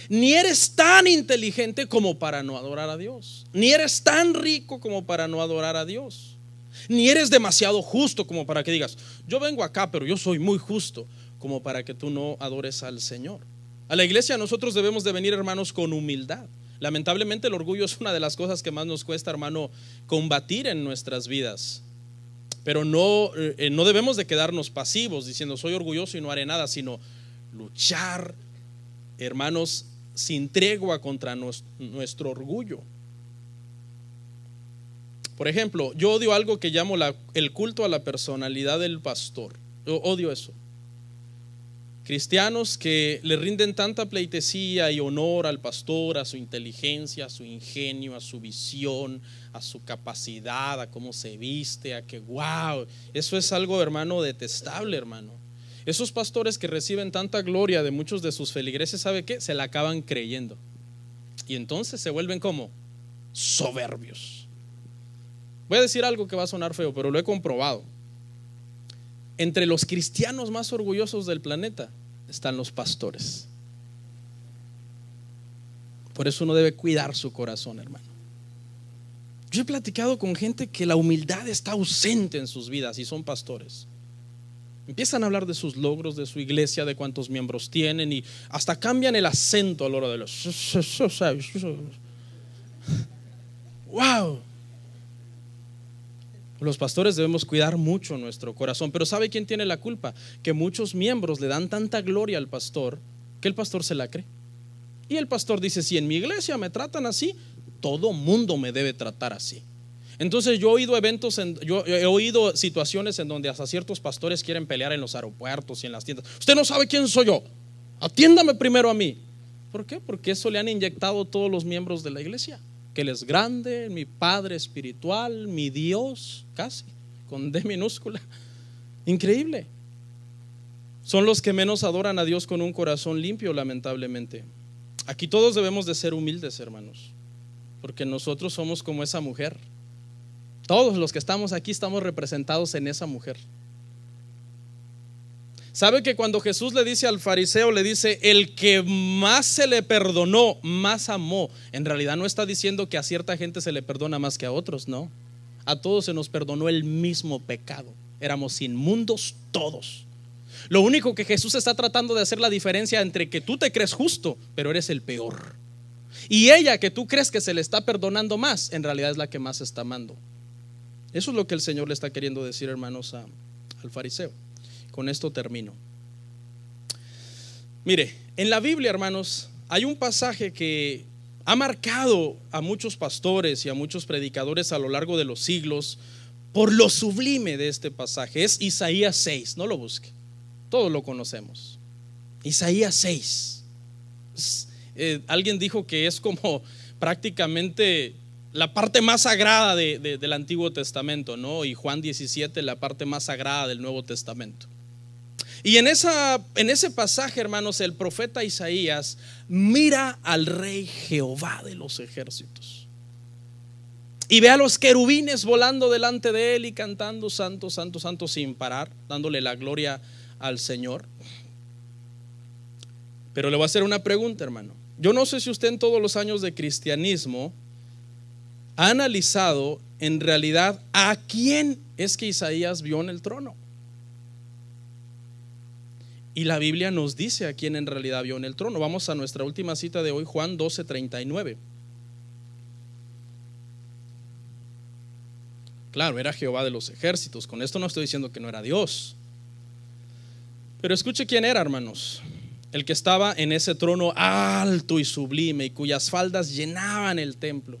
Ni eres tan inteligente como para no adorar a Dios. Ni eres tan rico como para no adorar a Dios. Ni eres demasiado justo como para que digas, yo vengo acá, pero yo soy muy justo como para que tú no adores al Señor. A la iglesia nosotros debemos de venir, hermanos, con humildad. Lamentablemente el orgullo es una de las cosas que más nos cuesta, hermano, combatir en nuestras vidas. Pero no, eh, eh, no debemos de quedarnos pasivos diciendo soy orgulloso y no haré nada, sino luchar, hermanos, sin tregua contra nuestro orgullo. Por ejemplo, yo odio algo que llamo el culto a la personalidad del pastor. Yo odio eso. Cristianos que le rinden tanta pleitesía y honor al pastor, a su inteligencia, a su ingenio, a su visión, a su capacidad, a cómo se viste, a que, wow, eso es algo, hermano, detestable, hermano. Esos pastores que reciben tanta gloria de muchos de sus feligreses, ¿sabe qué? Se la acaban creyendo. Y entonces se vuelven como soberbios. Voy a decir algo que va a sonar feo, pero lo he comprobado entre los cristianos más orgullosos del planeta están los pastores. Por eso uno debe cuidar su corazón, hermano. Yo he platicado con gente que la humildad está ausente en sus vidas y son pastores. Empiezan a hablar de sus logros, de su iglesia, de cuántos miembros tienen y hasta cambian el acento a la hora de los... ¡Wow! Los pastores debemos cuidar mucho nuestro corazón, pero ¿sabe quién tiene la culpa? Que muchos miembros le dan tanta gloria al pastor que el pastor se la cree. Y el pastor dice, si en mi iglesia me tratan así, todo mundo me debe tratar así. Entonces yo he oído eventos, yo he oído situaciones en donde hasta ciertos pastores quieren pelear en los aeropuertos y en las tiendas. Usted no sabe quién soy yo. Atiéndame primero a mí. ¿Por qué? Porque eso le han inyectado todos los miembros de la iglesia. Que Él es grande, mi Padre espiritual, mi Dios casi, con D minúscula. Increíble. Son los que menos adoran a Dios con un corazón limpio, lamentablemente. Aquí todos debemos de ser humildes, hermanos, porque nosotros somos como esa mujer. Todos los que estamos aquí estamos representados en esa mujer. ¿Sabe que cuando Jesús le dice al fariseo, le dice, el que más se le perdonó, más amó? En realidad no está diciendo que a cierta gente se le perdona más que a otros, no a todos se nos perdonó el mismo pecado. Éramos inmundos todos. Lo único que Jesús está tratando de hacer la diferencia entre que tú te crees justo, pero eres el peor. Y ella que tú crees que se le está perdonando más, en realidad es la que más está amando. Eso es lo que el Señor le está queriendo decir, hermanos, al fariseo. Con esto termino. Mire, en la Biblia, hermanos, hay un pasaje que ha marcado a muchos pastores y a muchos predicadores a lo largo de los siglos por lo sublime de este pasaje. Es Isaías 6, no lo busque, todos lo conocemos. Isaías 6. Eh, alguien dijo que es como prácticamente la parte más sagrada del Antiguo Testamento, ¿no? Y Juan 17, la parte más sagrada del Nuevo Testamento. Y en, esa, en ese pasaje, hermanos, el profeta Isaías mira al rey Jehová de los ejércitos. Y ve a los querubines volando delante de él y cantando santo, santo, santo sin parar, dándole la gloria al Señor. Pero le voy a hacer una pregunta, hermano. Yo no sé si usted en todos los años de cristianismo ha analizado en realidad a quién es que Isaías vio en el trono. Y la Biblia nos dice a quién en realidad vio en el trono. Vamos a nuestra última cita de hoy, Juan 12:39. Claro, era Jehová de los ejércitos. Con esto no estoy diciendo que no era Dios. Pero escuche quién era, hermanos. El que estaba en ese trono alto y sublime y cuyas faldas llenaban el templo.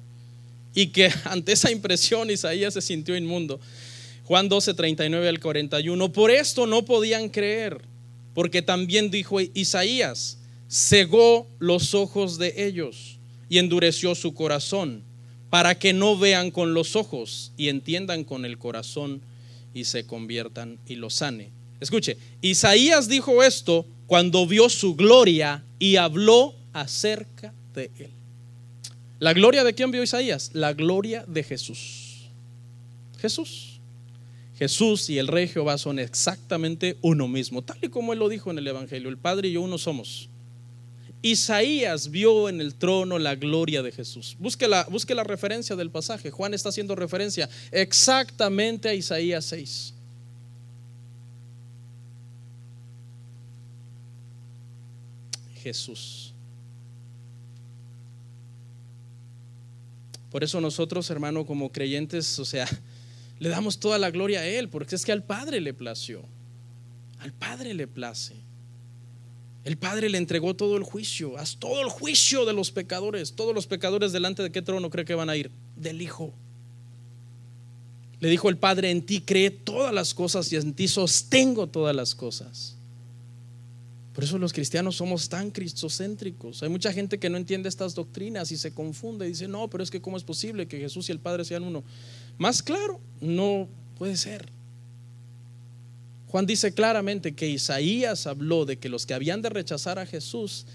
Y que ante esa impresión Isaías se sintió inmundo. Juan 12, 39 al 41. Por esto no podían creer porque también dijo Isaías, cegó los ojos de ellos y endureció su corazón, para que no vean con los ojos y entiendan con el corazón y se conviertan y lo sane. Escuche, Isaías dijo esto cuando vio su gloria y habló acerca de él. ¿La gloria de quién vio Isaías? La gloria de Jesús. Jesús. Jesús y el rey Jehová son exactamente uno mismo, tal y como él lo dijo en el Evangelio, el Padre y yo uno somos. Isaías vio en el trono la gloria de Jesús. Busque la, busque la referencia del pasaje. Juan está haciendo referencia exactamente a Isaías 6. Jesús. Por eso nosotros, hermano, como creyentes, o sea, le damos toda la gloria a Él, porque es que al Padre le plació. Al Padre le place. El Padre le entregó todo el juicio. Haz todo el juicio de los pecadores. Todos los pecadores delante de qué trono cree que van a ir? Del Hijo. Le dijo el Padre, en ti cree todas las cosas y en ti sostengo todas las cosas. Por eso los cristianos somos tan cristocéntricos. Hay mucha gente que no entiende estas doctrinas y se confunde y dice, no, pero es que ¿cómo es posible que Jesús y el Padre sean uno? Más claro, no puede ser. Juan dice claramente que Isaías habló de que los que habían de rechazar a Jesús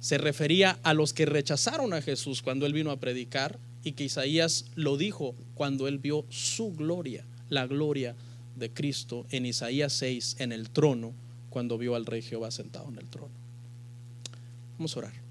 se refería a los que rechazaron a Jesús cuando él vino a predicar y que Isaías lo dijo cuando él vio su gloria, la gloria de Cristo en Isaías 6 en el trono, cuando vio al rey Jehová sentado en el trono. Vamos a orar.